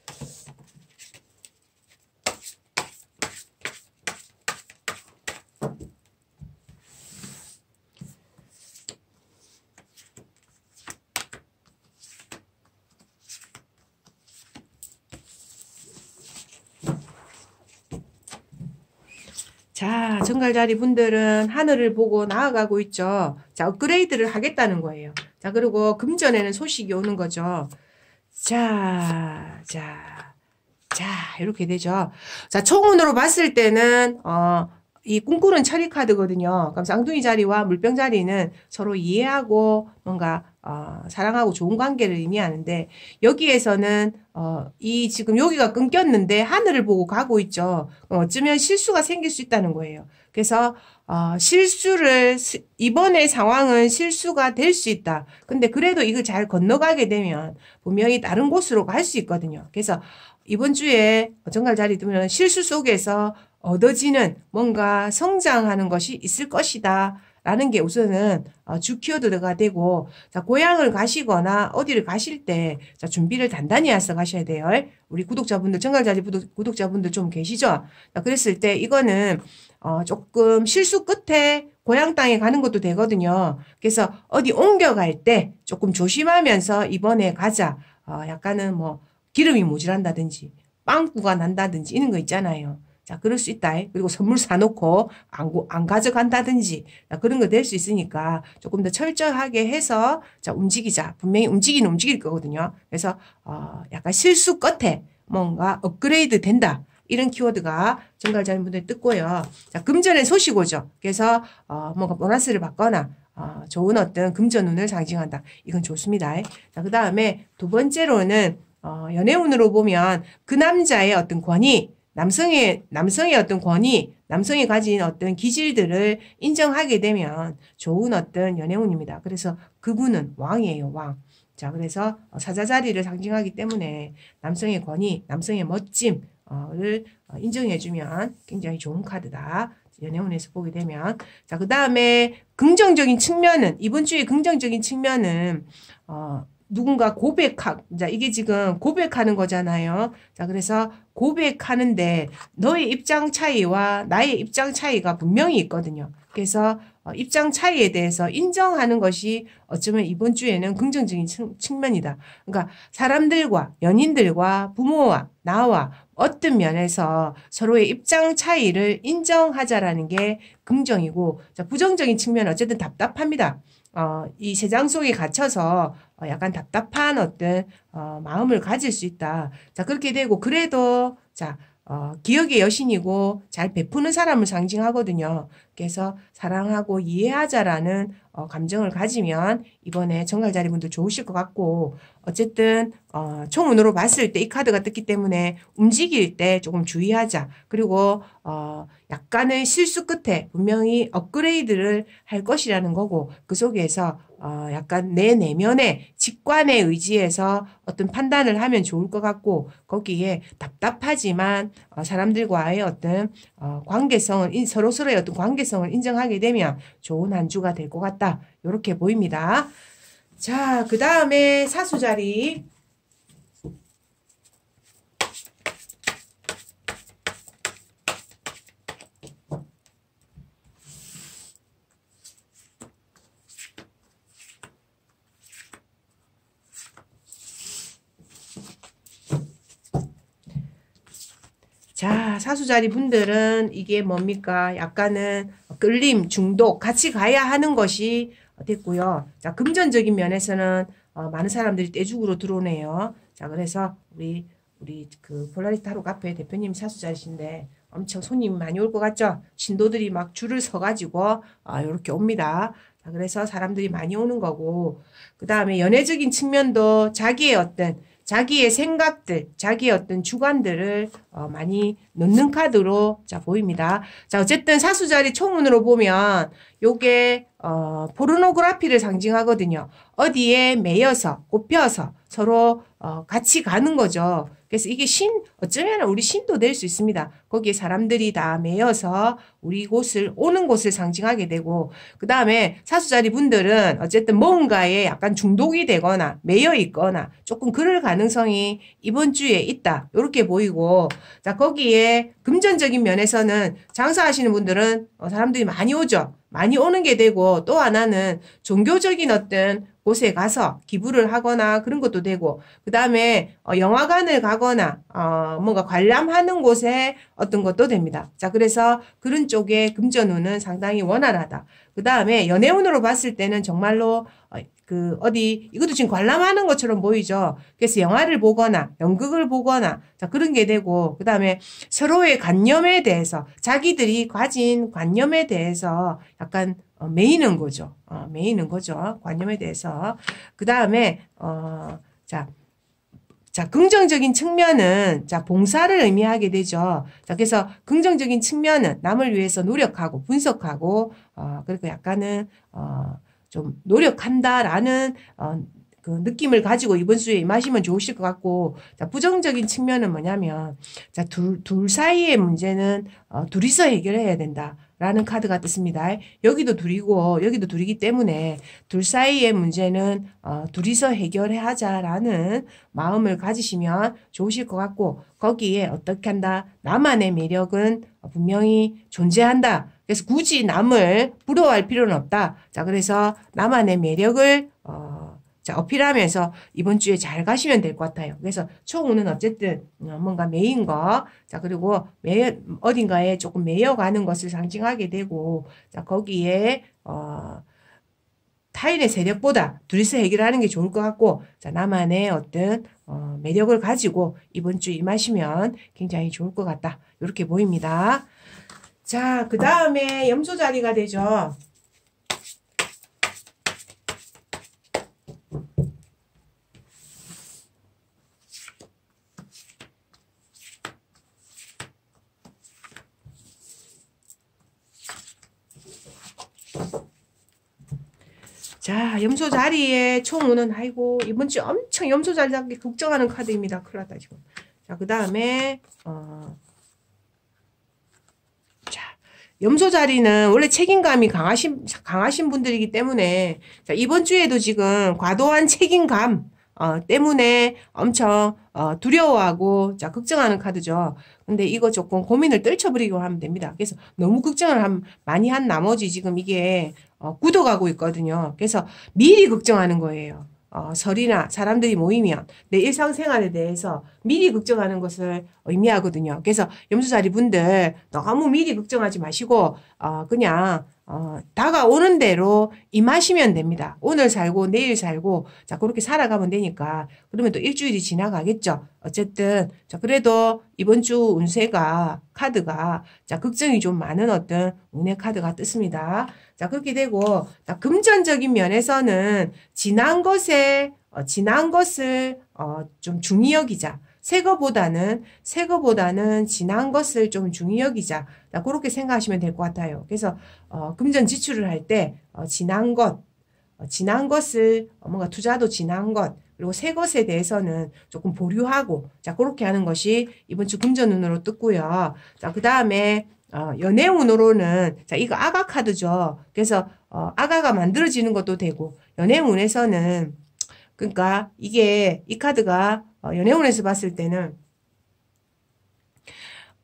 자, 정갈자리 분들은 하늘을 보고 나아가고 있죠. 자, 업그레이드를 하겠다는 거예요. 자, 그리고 금전에는 소식이 오는 거죠. 자, 자, 자, 이렇게 되죠. 자, 총운으로 봤을 때는, 어, 이 꿈꾸는 처리 카드거든요. 그럼 쌍둥이 자리와 물병 자리는 서로 이해하고 뭔가 어, 사랑하고 좋은 관계를 의미하는데 여기에서는 어, 이 지금 여기가 끊겼는데 하늘을 보고 가고 있죠. 어쩌면 실수가 생길 수 있다는 거예요. 그래서 어, 실수를 이번의 상황은 실수가 될 수 있다. 근데 그래도 이걸 잘 건너가게 되면 분명히 다른 곳으로 갈 수 있거든요. 그래서 이번 주에 정갈 자리 두면 실수 속에서 얻어지는 뭔가 성장하는 것이 있을 것이다. 라는 게 우선은 어, 주 키워드가 되고 자 고향을 가시거나 어디를 가실 때자 준비를 단단히 해서 가셔야 돼요. 우리 구독자분들 청강자리 구독, 자분들좀 계시죠? 자 그랬을 때 이거는 어 조금 실수 끝에 고향 땅에 가는 것도 되거든요. 그래서 어디 옮겨갈 때 조금 조심하면서 이번에 가자. 어 약간은 뭐 기름이 모자란다든지 빵꾸가 난다든지 이런 거 있잖아요. 자, 그럴 수 있다. 그리고 선물 사놓고 안, 안 가져간다든지 자, 그런 거 될 수 있으니까 조금 더 철저하게 해서 자, 움직이자. 분명히 움직이는 움직일 거거든요. 그래서 어, 약간 실수 끝에 뭔가 업그레이드 된다. 이런 키워드가 전달자분들 뜻고요. 자, 금전의 소식 오죠. 그래서 어, 뭔가 보너스를 받거나 어, 좋은 어떤 금전운을 상징한다. 이건 좋습니다. 자, 그 다음에 두 번째로는 어, 연애운으로 보면 그 남자의 어떤 권위 남성의 남성의 어떤 권위, 남성이 가진 어떤 기질들을 인정하게 되면 좋은 어떤 연애운입니다. 그래서 그분은 왕이에요, 왕. 자, 그래서 어, 사자 자리를 상징하기 때문에 남성의 권위, 남성의 멋짐을 어, 어, 인정해주면 굉장히 좋은 카드다. 연애운에서 보게 되면 자, 그 다음에 긍정적인 측면은 이번 주에 긍정적인 측면은 어. 누군가 고백학, 자, 이게 지금 고백하는 거잖아요. 자, 그래서 고백하는데 너의 입장 차이와 나의 입장 차이가 분명히 있거든요. 그래서 어, 입장 차이에 대해서 인정하는 것이 어쩌면 이번 주에는 긍정적인 측, 면이다 그러니까 사람들과 연인들과 부모와 나와 어떤 면에서 서로의 입장 차이를 인정하자라는 게 긍정이고 자, 부정적인 측면은 어쨌든 답답합니다. 어, 이 세상 속에 갇혀서 어, 약간 답답한 어떤 어, 마음을 가질 수 있다. 자, 그렇게 되고 그래도 자, 어, 기억의 여신이고 잘 베푸는 사람을 상징하거든요. 그래서 사랑하고 이해하자라는 어, 감정을 가지면 이번에 정갈자리분들 좋으실 것 같고 어쨌든 어, 총운으로 봤을 때 이 카드가 떴기 때문에 움직일 때 조금 주의하자. 그리고 어, 약간의 실수 끝에 분명히 업그레이드를 할 것이라는 거고 그 속에서 어, 약간 내 내면의 직관에 의지해서 어떤 판단을 하면 좋을 것 같고 거기에 답답하지만 어, 사람들과의 어떤 어, 관계성을 인, 서로서로의 어떤 관계성을 인정하게 되면 좋은 한 주가 될 것 같다. 이렇게 보입니다. 자, 그 다음에 사수자리. 사수자리 분들은 이게 뭡니까? 약간은 끌림, 중독 같이 가야 하는 것이 됐고요. 자, 금전적인 면에서는 어, 많은 사람들이 떼죽으로 들어오네요. 자, 그래서 우리 우리 그 폴라리스 타로 카페 대표님 사수자리신데 엄청 손님 많이 올 것 같죠? 신도들이 막 줄을 서가지고 아, 이렇게 옵니다. 자, 그래서 사람들이 많이 오는 거고 그 다음에 연애적인 측면도 자기의 어떤 자기의 생각들, 자기의 어떤 주관들을 어, 많이 넣는 카드로 자 보입니다. 자 어쨌든 사수자리 총문으로 보면 요게 어, 포르노그라피를 상징하거든요. 어디에 매여서 꼽혀서 서로 어, 같이 가는 거죠. 그래서 이게 신 어쩌면 우리 신도 될 수 있습니다. 거기에 사람들이 다 모여서 우리 곳을 오는 곳을 상징하게 되고 그 다음에 사수자리 분들은 어쨌든 뭔가에 약간 중독이 되거나 매여 있거나 조금 그럴 가능성이 이번 주에 있다 이렇게 보이고 자 거기에 금전적인 면에서는 장사하시는 분들은 어, 사람들이 많이 오죠. 많이 오는 게 되고 또 하나는 종교적인 어떤 곳에 가서 기부를 하거나 그런 것도 되고 그 다음에 어, 영화관을 가거나 어, 뭔가 관람하는 곳에 어떤 것도 됩니다. 자 그래서 그런 쪽에 금전운은 상당히 원활하다. 그 다음에 연애운으로 봤을 때는 정말로 어, 그 어디 이것도 지금 관람하는 것처럼 보이죠. 그래서 영화를 보거나 연극을 보거나 자 그런 게 되고 그다음에 서로의 관념에 대해서 자기들이 가진 관념에 대해서 약간 어, 매이는 거죠. 어, 매이는 거죠. 관념에 대해서. 그 다음에, 어, 자, 자, 긍정적인 측면은, 자, 봉사를 의미하게 되죠. 자, 그래서 긍정적인 측면은 남을 위해서 노력하고 분석하고, 어, 그리고 약간은, 어, 좀 노력한다라는, 어, 그 느낌을 가지고 이번 수에 임하시면 좋으실 것 같고, 자, 부정적인 측면은 뭐냐면, 자, 둘, 둘 사이의 문제는, 어, 둘이서 해결해야 된다. 라는 카드가 뜻입니다. 여기도 둘이고 여기도 둘이기 때문에 둘 사이의 문제는 어, 둘이서 해결하자라는 마음을 가지시면 좋으실 것 같고 거기에 어떻게 한다? 나만의 매력은 분명히 존재한다. 그래서 굳이 남을 부러워할 필요는 없다. 자 그래서 나만의 매력을 어, 자, 어필하면서 이번 주에 잘 가시면 될 것 같아요. 그래서 총우는 어쨌든 어, 뭔가 매인 거, 자, 그리고 매, 어딘가에 조금 매여가는 것을 상징하게 되고, 자, 거기에, 어, 타인의 세력보다 둘이서 해결하는 게 좋을 것 같고, 자, 나만의 어떤, 어, 매력을 가지고 이번 주 임하시면 굉장히 좋을 것 같다. 이렇게 보입니다. 자, 그 다음에 염소 자리가 되죠. 자, 염소 자리에 총오는 아이고 이번 주 엄청 염소 자리 잡기 걱정하는 카드입니다. 큰일 났다 지금. 자, 그 다음에 어, 염소 자리는 원래 책임감이 강하신 강하신 분들이기 때문에 자, 이번 주에도 지금 과도한 책임감 어, 때문에 엄청 어, 두려워하고 자 걱정하는 카드죠. 근데 이거 조금 고민을 떨쳐버리고 하면 됩니다. 그래서 너무 걱정을 함, 많이 한 나머지 지금 이게 어, 굳어가고 있거든요. 그래서 미리 걱정하는 거예요. 어, 설이나 사람들이 모이면 내 일상생활에 대해서 미리 걱정하는 것을 의미하거든요. 그래서 염소자리 분들 너무 미리 걱정하지 마시고 어, 그냥 어, 다가오는 대로 임하시면 됩니다. 오늘 살고 내일 살고 자 그렇게 살아가면 되니까 그러면 또 일주일이 지나가겠죠. 어쨌든 자 그래도 이번 주 운세가 카드가 자 걱정이 좀 많은 어떤 운의 카드가 떴습니다. 자 그렇게 되고 자 금전적인 면에서는 지난 것에 어, 지난 것을 어, 좀 중히 여기자. 새거보다는 새거보다는 지난 것을 좀 중히 여기자. 그렇게 생각하시면 될 것 같아요. 그래서 어, 금전 지출을 할때 어, 지난 것, 어, 지난 것을 어, 뭔가 투자도 지난 것. 그리고 새 것에 대해서는 조금 보류하고 자 그렇게 하는 것이 이번 주 금전 운으로 뜯고요. 자그 다음에 어, 연애 운으로는 자 이거 아가 카드죠. 그래서 어, 아가가 만들어지는 것도 되고 연애 운에서는 그러니까 이게 이 카드가 어, 연애운에서 봤을 때는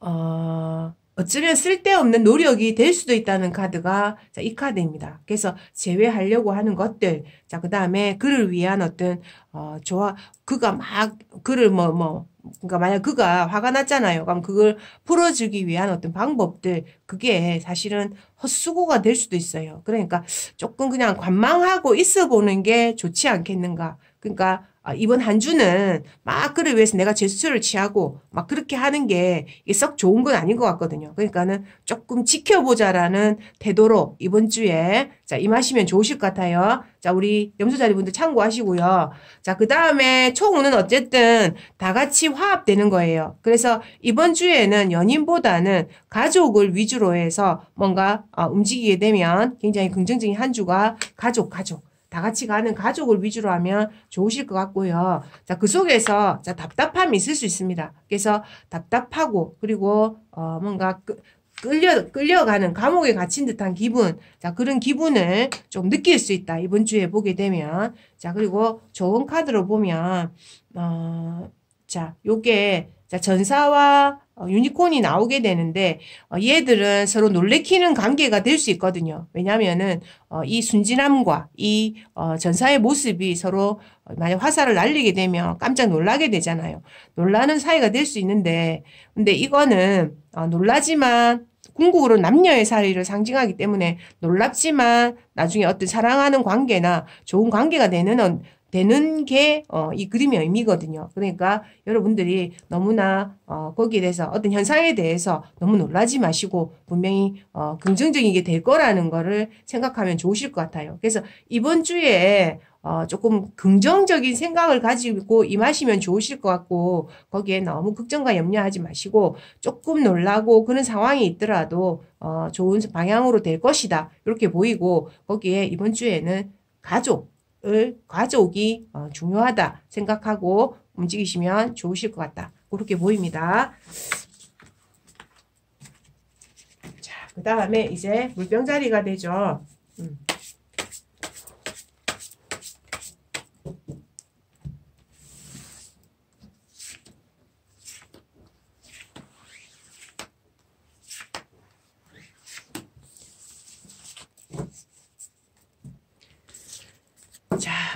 어, 어쩌면 쓸데없는 노력이 될 수도 있다는 카드가 자, 이 카드입니다. 그래서 제외하려고 하는 것들, 자, 그 다음에 그를 위한 어떤, 어, 좋아, 그가 막, 그를 뭐, 뭐, 그러니까 만약 그가 화가 났잖아요. 그럼 그걸 풀어주기 위한 어떤 방법들, 그게 사실은 헛수고가 될 수도 있어요. 그러니까 조금 그냥 관망하고 있어 보는 게 좋지 않겠는가. 그러니까 아, 이번 한 주는 막 그를 위해서 내가 제스처를 취하고 막 그렇게 하는 게 썩 좋은 건 아닌 것 같거든요. 그러니까는 조금 지켜보자라는 태도로 이번 주에 자, 임하시면 좋으실 것 같아요. 자, 우리 염소자리분들 참고하시고요. 자, 그 다음에 총우는 어쨌든 다 같이 화합되는 거예요. 그래서 이번 주에는 연인보다는 가족을 위주로 해서 뭔가 어, 움직이게 되면 굉장히 긍정적인 한 주가 가족, 가족. 다 같이 가는 가족을 위주로 하면 좋으실 것 같고요. 자, 그 속에서 자, 답답함이 있을 수 있습니다. 그래서 답답하고 그리고 어, 뭔가 그, 끌려 끌려가는 감옥에 갇힌 듯한 기분 자 그런 기분을 좀 느낄 수 있다 이번 주에 보게 되면 자 그리고 좋은 카드로 보면 어자 요게 자 전사와 어, 유니콘이 나오게 되는데 어, 얘들은 서로 놀래키는 관계가 될 수 있거든요. 왜냐하면은 어, 이 순진함과 이 전사의 모습이 서로 만약 화살을 날리게 되면 깜짝 놀라게 되잖아요. 놀라는 사이가 될 수 있는데 근데 이거는 놀라지만 궁극으로 남녀의 사이를 상징하기 때문에 놀랍지만 나중에 어떤 사랑하는 관계나 좋은 관계가 되는 되는 게, 어, 이 그림의 의미거든요. 그러니까 여러분들이 너무나, 어, 거기에 대해서 어떤 현상에 대해서 너무 놀라지 마시고 분명히, 어, 긍정적이게될 거라는 거를 생각하면 좋으실 것 같아요. 그래서 이번 주에, 어, 조금 긍정적인 생각을 가지고 임하시면 좋으실 것 같고 거기에 너무 걱정과 염려하지 마시고 조금 놀라고 그런 상황이 있더라도 어, 좋은 방향으로 될 것이다 이렇게 보이고 거기에 이번 주에는 가족 을 가져오기 어, 중요하다 생각하고 움직이시면 좋으실 것 같다. 그렇게 보입니다. 자, 그 다음에 이제 물병자리가 되죠. 음.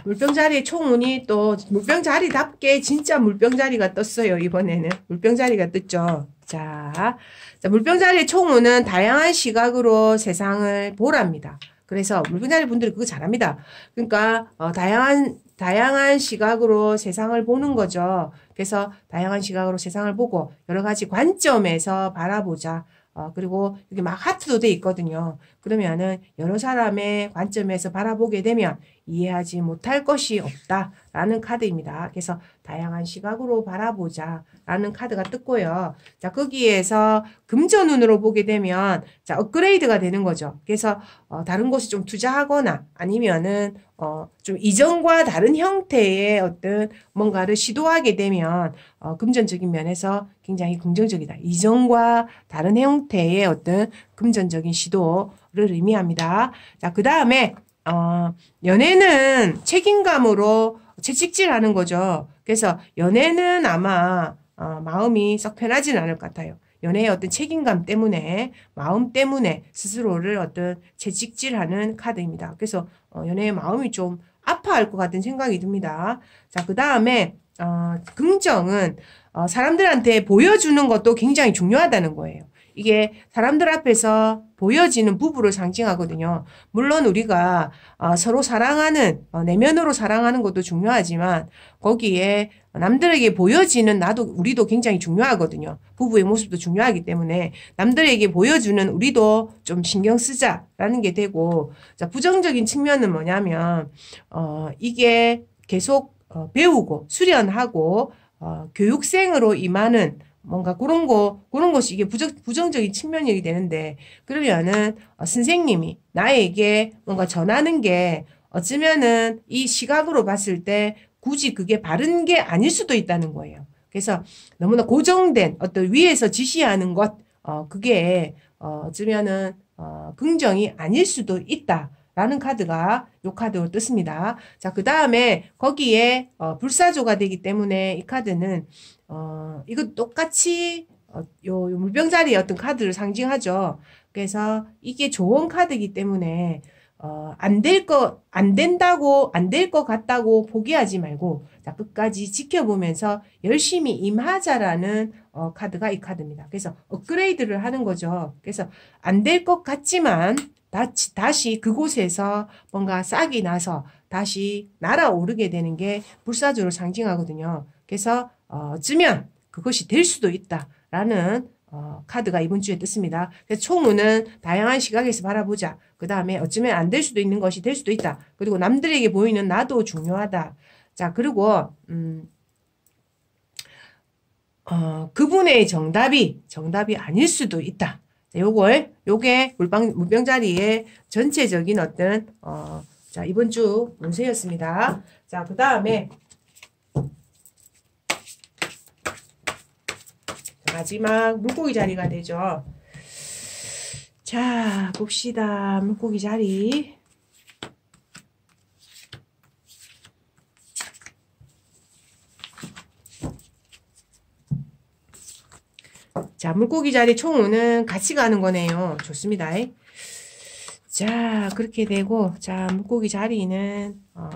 물병자리 의 총운이 또 물병자리답게 진짜 물병자리가 떴어요. 이번에는 물병자리가 떴죠. 자, 자 물병자리 의 총운은 다양한 시각으로 세상을 보랍니다. 그래서 물병자리 분들이 그거 잘합니다. 그러니까 어, 다양한 다양한 시각으로 세상을 보는 거죠. 그래서 다양한 시각으로 세상을 보고 여러 가지 관점에서 바라보자. 어, 그리고 여기 막 하트도 돼 있거든요. 그러면은 여러 사람의 관점에서 바라보게 되면 이해하지 못할 것이 없다라는 카드입니다. 그래서 다양한 시각으로 바라보자라는 카드가 뜯고요. 자 거기에서 금전운으로 보게 되면 자 업그레이드가 되는 거죠. 그래서 어, 다른 곳에 좀 투자하거나 아니면은 어, 좀 이전과 다른 형태의 어떤 뭔가를 시도하게 되면 어, 금전적인 면에서 굉장히 긍정적이다. 이전과 다른 형태의 어떤 금전적인 시도를 의미합니다. 자, 그 다음에, 어, 연애는 책임감으로 채찍질하는 거죠. 그래서 연애는 아마 어, 마음이 썩 편하진 않을 것 같아요. 연애의 어떤 책임감 때문에 마음 때문에 스스로를 어떤 채찍질하는 카드입니다. 그래서 어, 연애의 마음이 좀 아파할 것 같은 생각이 듭니다. 자, 그 다음에 어, 긍정은 어, 사람들한테 보여주는 것도 굉장히 중요하다는 거예요. 이게 사람들 앞에서 보여지는 부부를 상징하거든요. 물론 우리가 어, 서로 사랑하는 어, 내면으로 사랑하는 것도 중요하지만 거기에 남들에게 보여지는 나도 우리도 굉장히 중요하거든요. 부부의 모습도 중요하기 때문에 남들에게 보여주는 우리도 좀 신경 쓰자라는 게 되고 자, 부정적인 측면은 뭐냐면 어, 이게 계속 어, 배우고 수련하고 어, 교육생으로 임하는 뭔가 그런 거 그런 것이 이게 부정, 부정적인 측면이 되는데 그러면은 어, 선생님이 나에게 뭔가 전하는 게 어쩌면은 이 시각으로 봤을 때 굳이 그게 바른 게 아닐 수도 있다는 거예요. 그래서 너무나 고정된 어떤 위에서 지시하는 것 어, 그게 어, 어쩌면은 어, 긍정이 아닐 수도 있다. 라는 카드가 요 카드로 뜻습니다. 자, 그 다음에 거기에 어, 불사조가 되기 때문에 이 카드는 어, 이거 똑같이 어, 요, 요 물병자리의 어떤 카드를 상징하죠. 그래서 이게 좋은 카드이기 때문에 어, 안 될 거, 안 된다고, 안 될 것 같다고 포기하지 말고, 자, 끝까지 지켜보면서 열심히 임하자라는, 어, 카드가 이 카드입니다. 그래서 업그레이드를 하는 거죠. 그래서 안 될 것 같지만, 다시, 다시 그곳에서 뭔가 싹이 나서 다시 날아오르게 되는 게 불사조를 상징하거든요. 그래서 어, 어쩌면 그것이 될 수도 있다라는 어, 카드가 이번 주에 떴습니다. 총무는 다양한 시각에서 바라보자. 그 다음에 어쩌면 안 될 수도 있는 것이 될 수도 있다. 그리고 남들에게 보이는 나도 중요하다. 자, 그리고, 음, 어, 그분의 정답이, 정답이 아닐 수도 있다. 요걸 요게 물방, 물병자리의 전체적인 어떤, 어, 자, 이번 주 운세였습니다. 자, 그 다음에 마지막 물고기 자리가 되죠. 자, 봅시다. 물고기 자리. 자, 물고기 자리 총우는 같이 가는 거네요. 좋습니다. 자, 그렇게 되고, 자, 물고기 자리는, 어,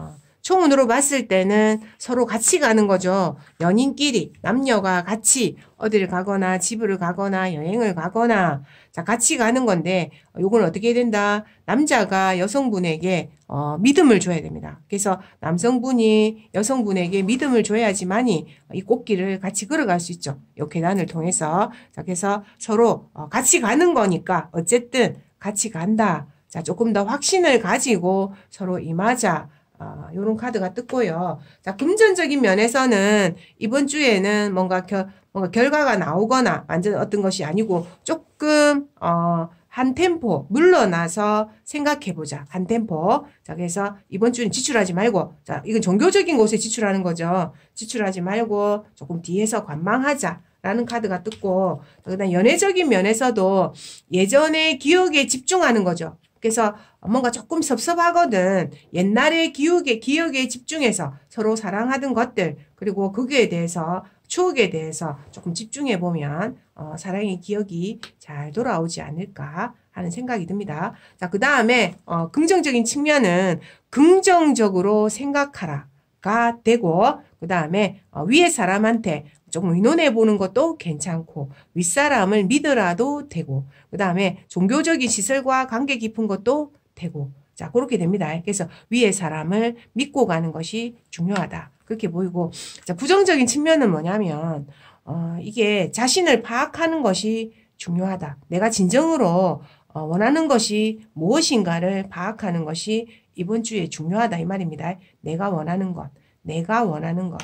총혼으로 봤을 때는 서로 같이 가는 거죠. 연인끼리 남녀가 같이 어디를 가거나 집을 가거나 여행을 가거나 자 같이 가는 건데 어, 요건 어떻게 해야 된다? 남자가 여성분에게 어, 믿음을 줘야 됩니다. 그래서 남성분이 여성분에게 믿음을 줘야지만이 이 꽃길을 같이 걸어갈 수 있죠. 요 계단을 통해서 자 그래서 서로 어, 같이 가는 거니까 어쨌든 같이 간다. 자, 조금 더 확신을 가지고 서로 임하자. 어, 이런 카드가 뜯고요. 자, 금전적인 면에서는 이번 주에는 뭔가 결, 뭔가 결과가 나오거나 완전 어떤 것이 아니고 조금 어, 한 템포 물러나서 생각해 보자. 한 템포. 자, 그래서 이번 주는 지출하지 말고 자, 이건 종교적인 곳에 지출하는 거죠. 지출하지 말고 조금 뒤에서 관망하자. 라는 카드가 뜯고 그다음 연애적인 면에서도 예전의 기억에 집중하는 거죠. 그래서 뭔가 조금 섭섭하거든. 옛날의 기억에, 기억에 집중해서 서로 사랑하던 것들, 그리고 거기에 대해서, 추억에 대해서 조금 집중해 보면, 어, 사랑의 기억이 잘 돌아오지 않을까 하는 생각이 듭니다. 자, 그 다음에, 어, 긍정적인 측면은 긍정적으로 생각하라. 가 되고 그 다음에 어, 위에 사람한테 조금 의논해 보는 것도 괜찮고 윗사람을 믿으라도 되고 그 다음에 종교적인 시설과 관계 깊은 것도 되고 자 그렇게 됩니다. 그래서 위의 사람을 믿고 가는 것이 중요하다. 그렇게 보이고 자 부정적인 측면은 뭐냐면 어, 이게 자신을 파악하는 것이 중요하다. 내가 진정으로 어, 원하는 것이 무엇인가를 파악하는 것이 이번 주에 중요하다 이 말입니다. 내가 원하는 것. 내가 원하는 것.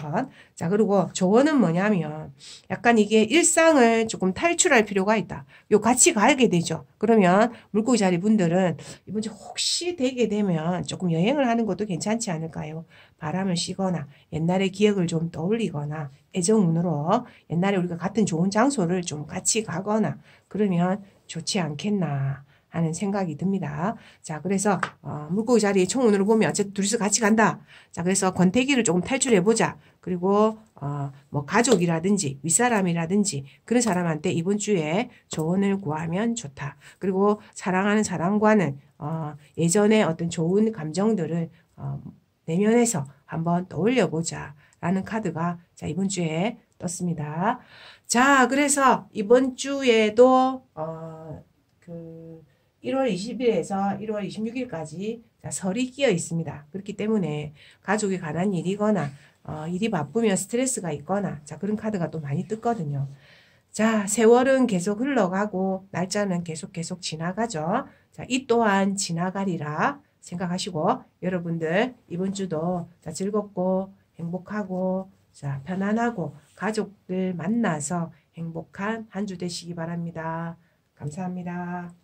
자, 그리고 조언은 뭐냐면 약간 이게 일상을 조금 탈출할 필요가 있다. 요 같이 가게 되죠. 그러면 물고기 자리 분들은 이번 주 혹시 되게 되면 조금 여행을 하는 것도 괜찮지 않을까요? 바람을 쉬거나 옛날의 기억을 좀 떠올리거나 애정운으로 옛날에 우리가 같은 좋은 장소를 좀 같이 가거나 그러면 좋지 않겠나. 하는 생각이 듭니다. 자, 그래서 어, 물고기 자리에 청운으로 보면 어쨌든 둘이서 같이 간다. 자, 그래서 권태기를 조금 탈출해 보자. 그리고 어, 뭐 가족이라든지 윗사람이라든지 그런 사람한테 이번 주에 조언을 구하면 좋다. 그리고 사랑하는 사람과는 어, 예전에 어떤 좋은 감정들을 어, 내면에서 한번 떠올려 보자. 라는 카드가 자, 이번 주에 떴습니다. 자, 그래서 이번 주에도 어, 그 1월 20일에서 1월 26일까지 설이 끼어 있습니다. 그렇기 때문에 가족에 관한 일이거나 어, 일이 바쁘면 스트레스가 있거나 자 그런 카드가 또 많이 뜨거든요. 자 세월은 계속 흘러가고 날짜는 계속 계속 지나가죠. 자이 또한 지나가리라 생각하시고 여러분들 이번 주도 자, 즐겁고 행복하고 자 편안하고 가족들 만나서 행복한 한 주 되시기 바랍니다. 감사합니다.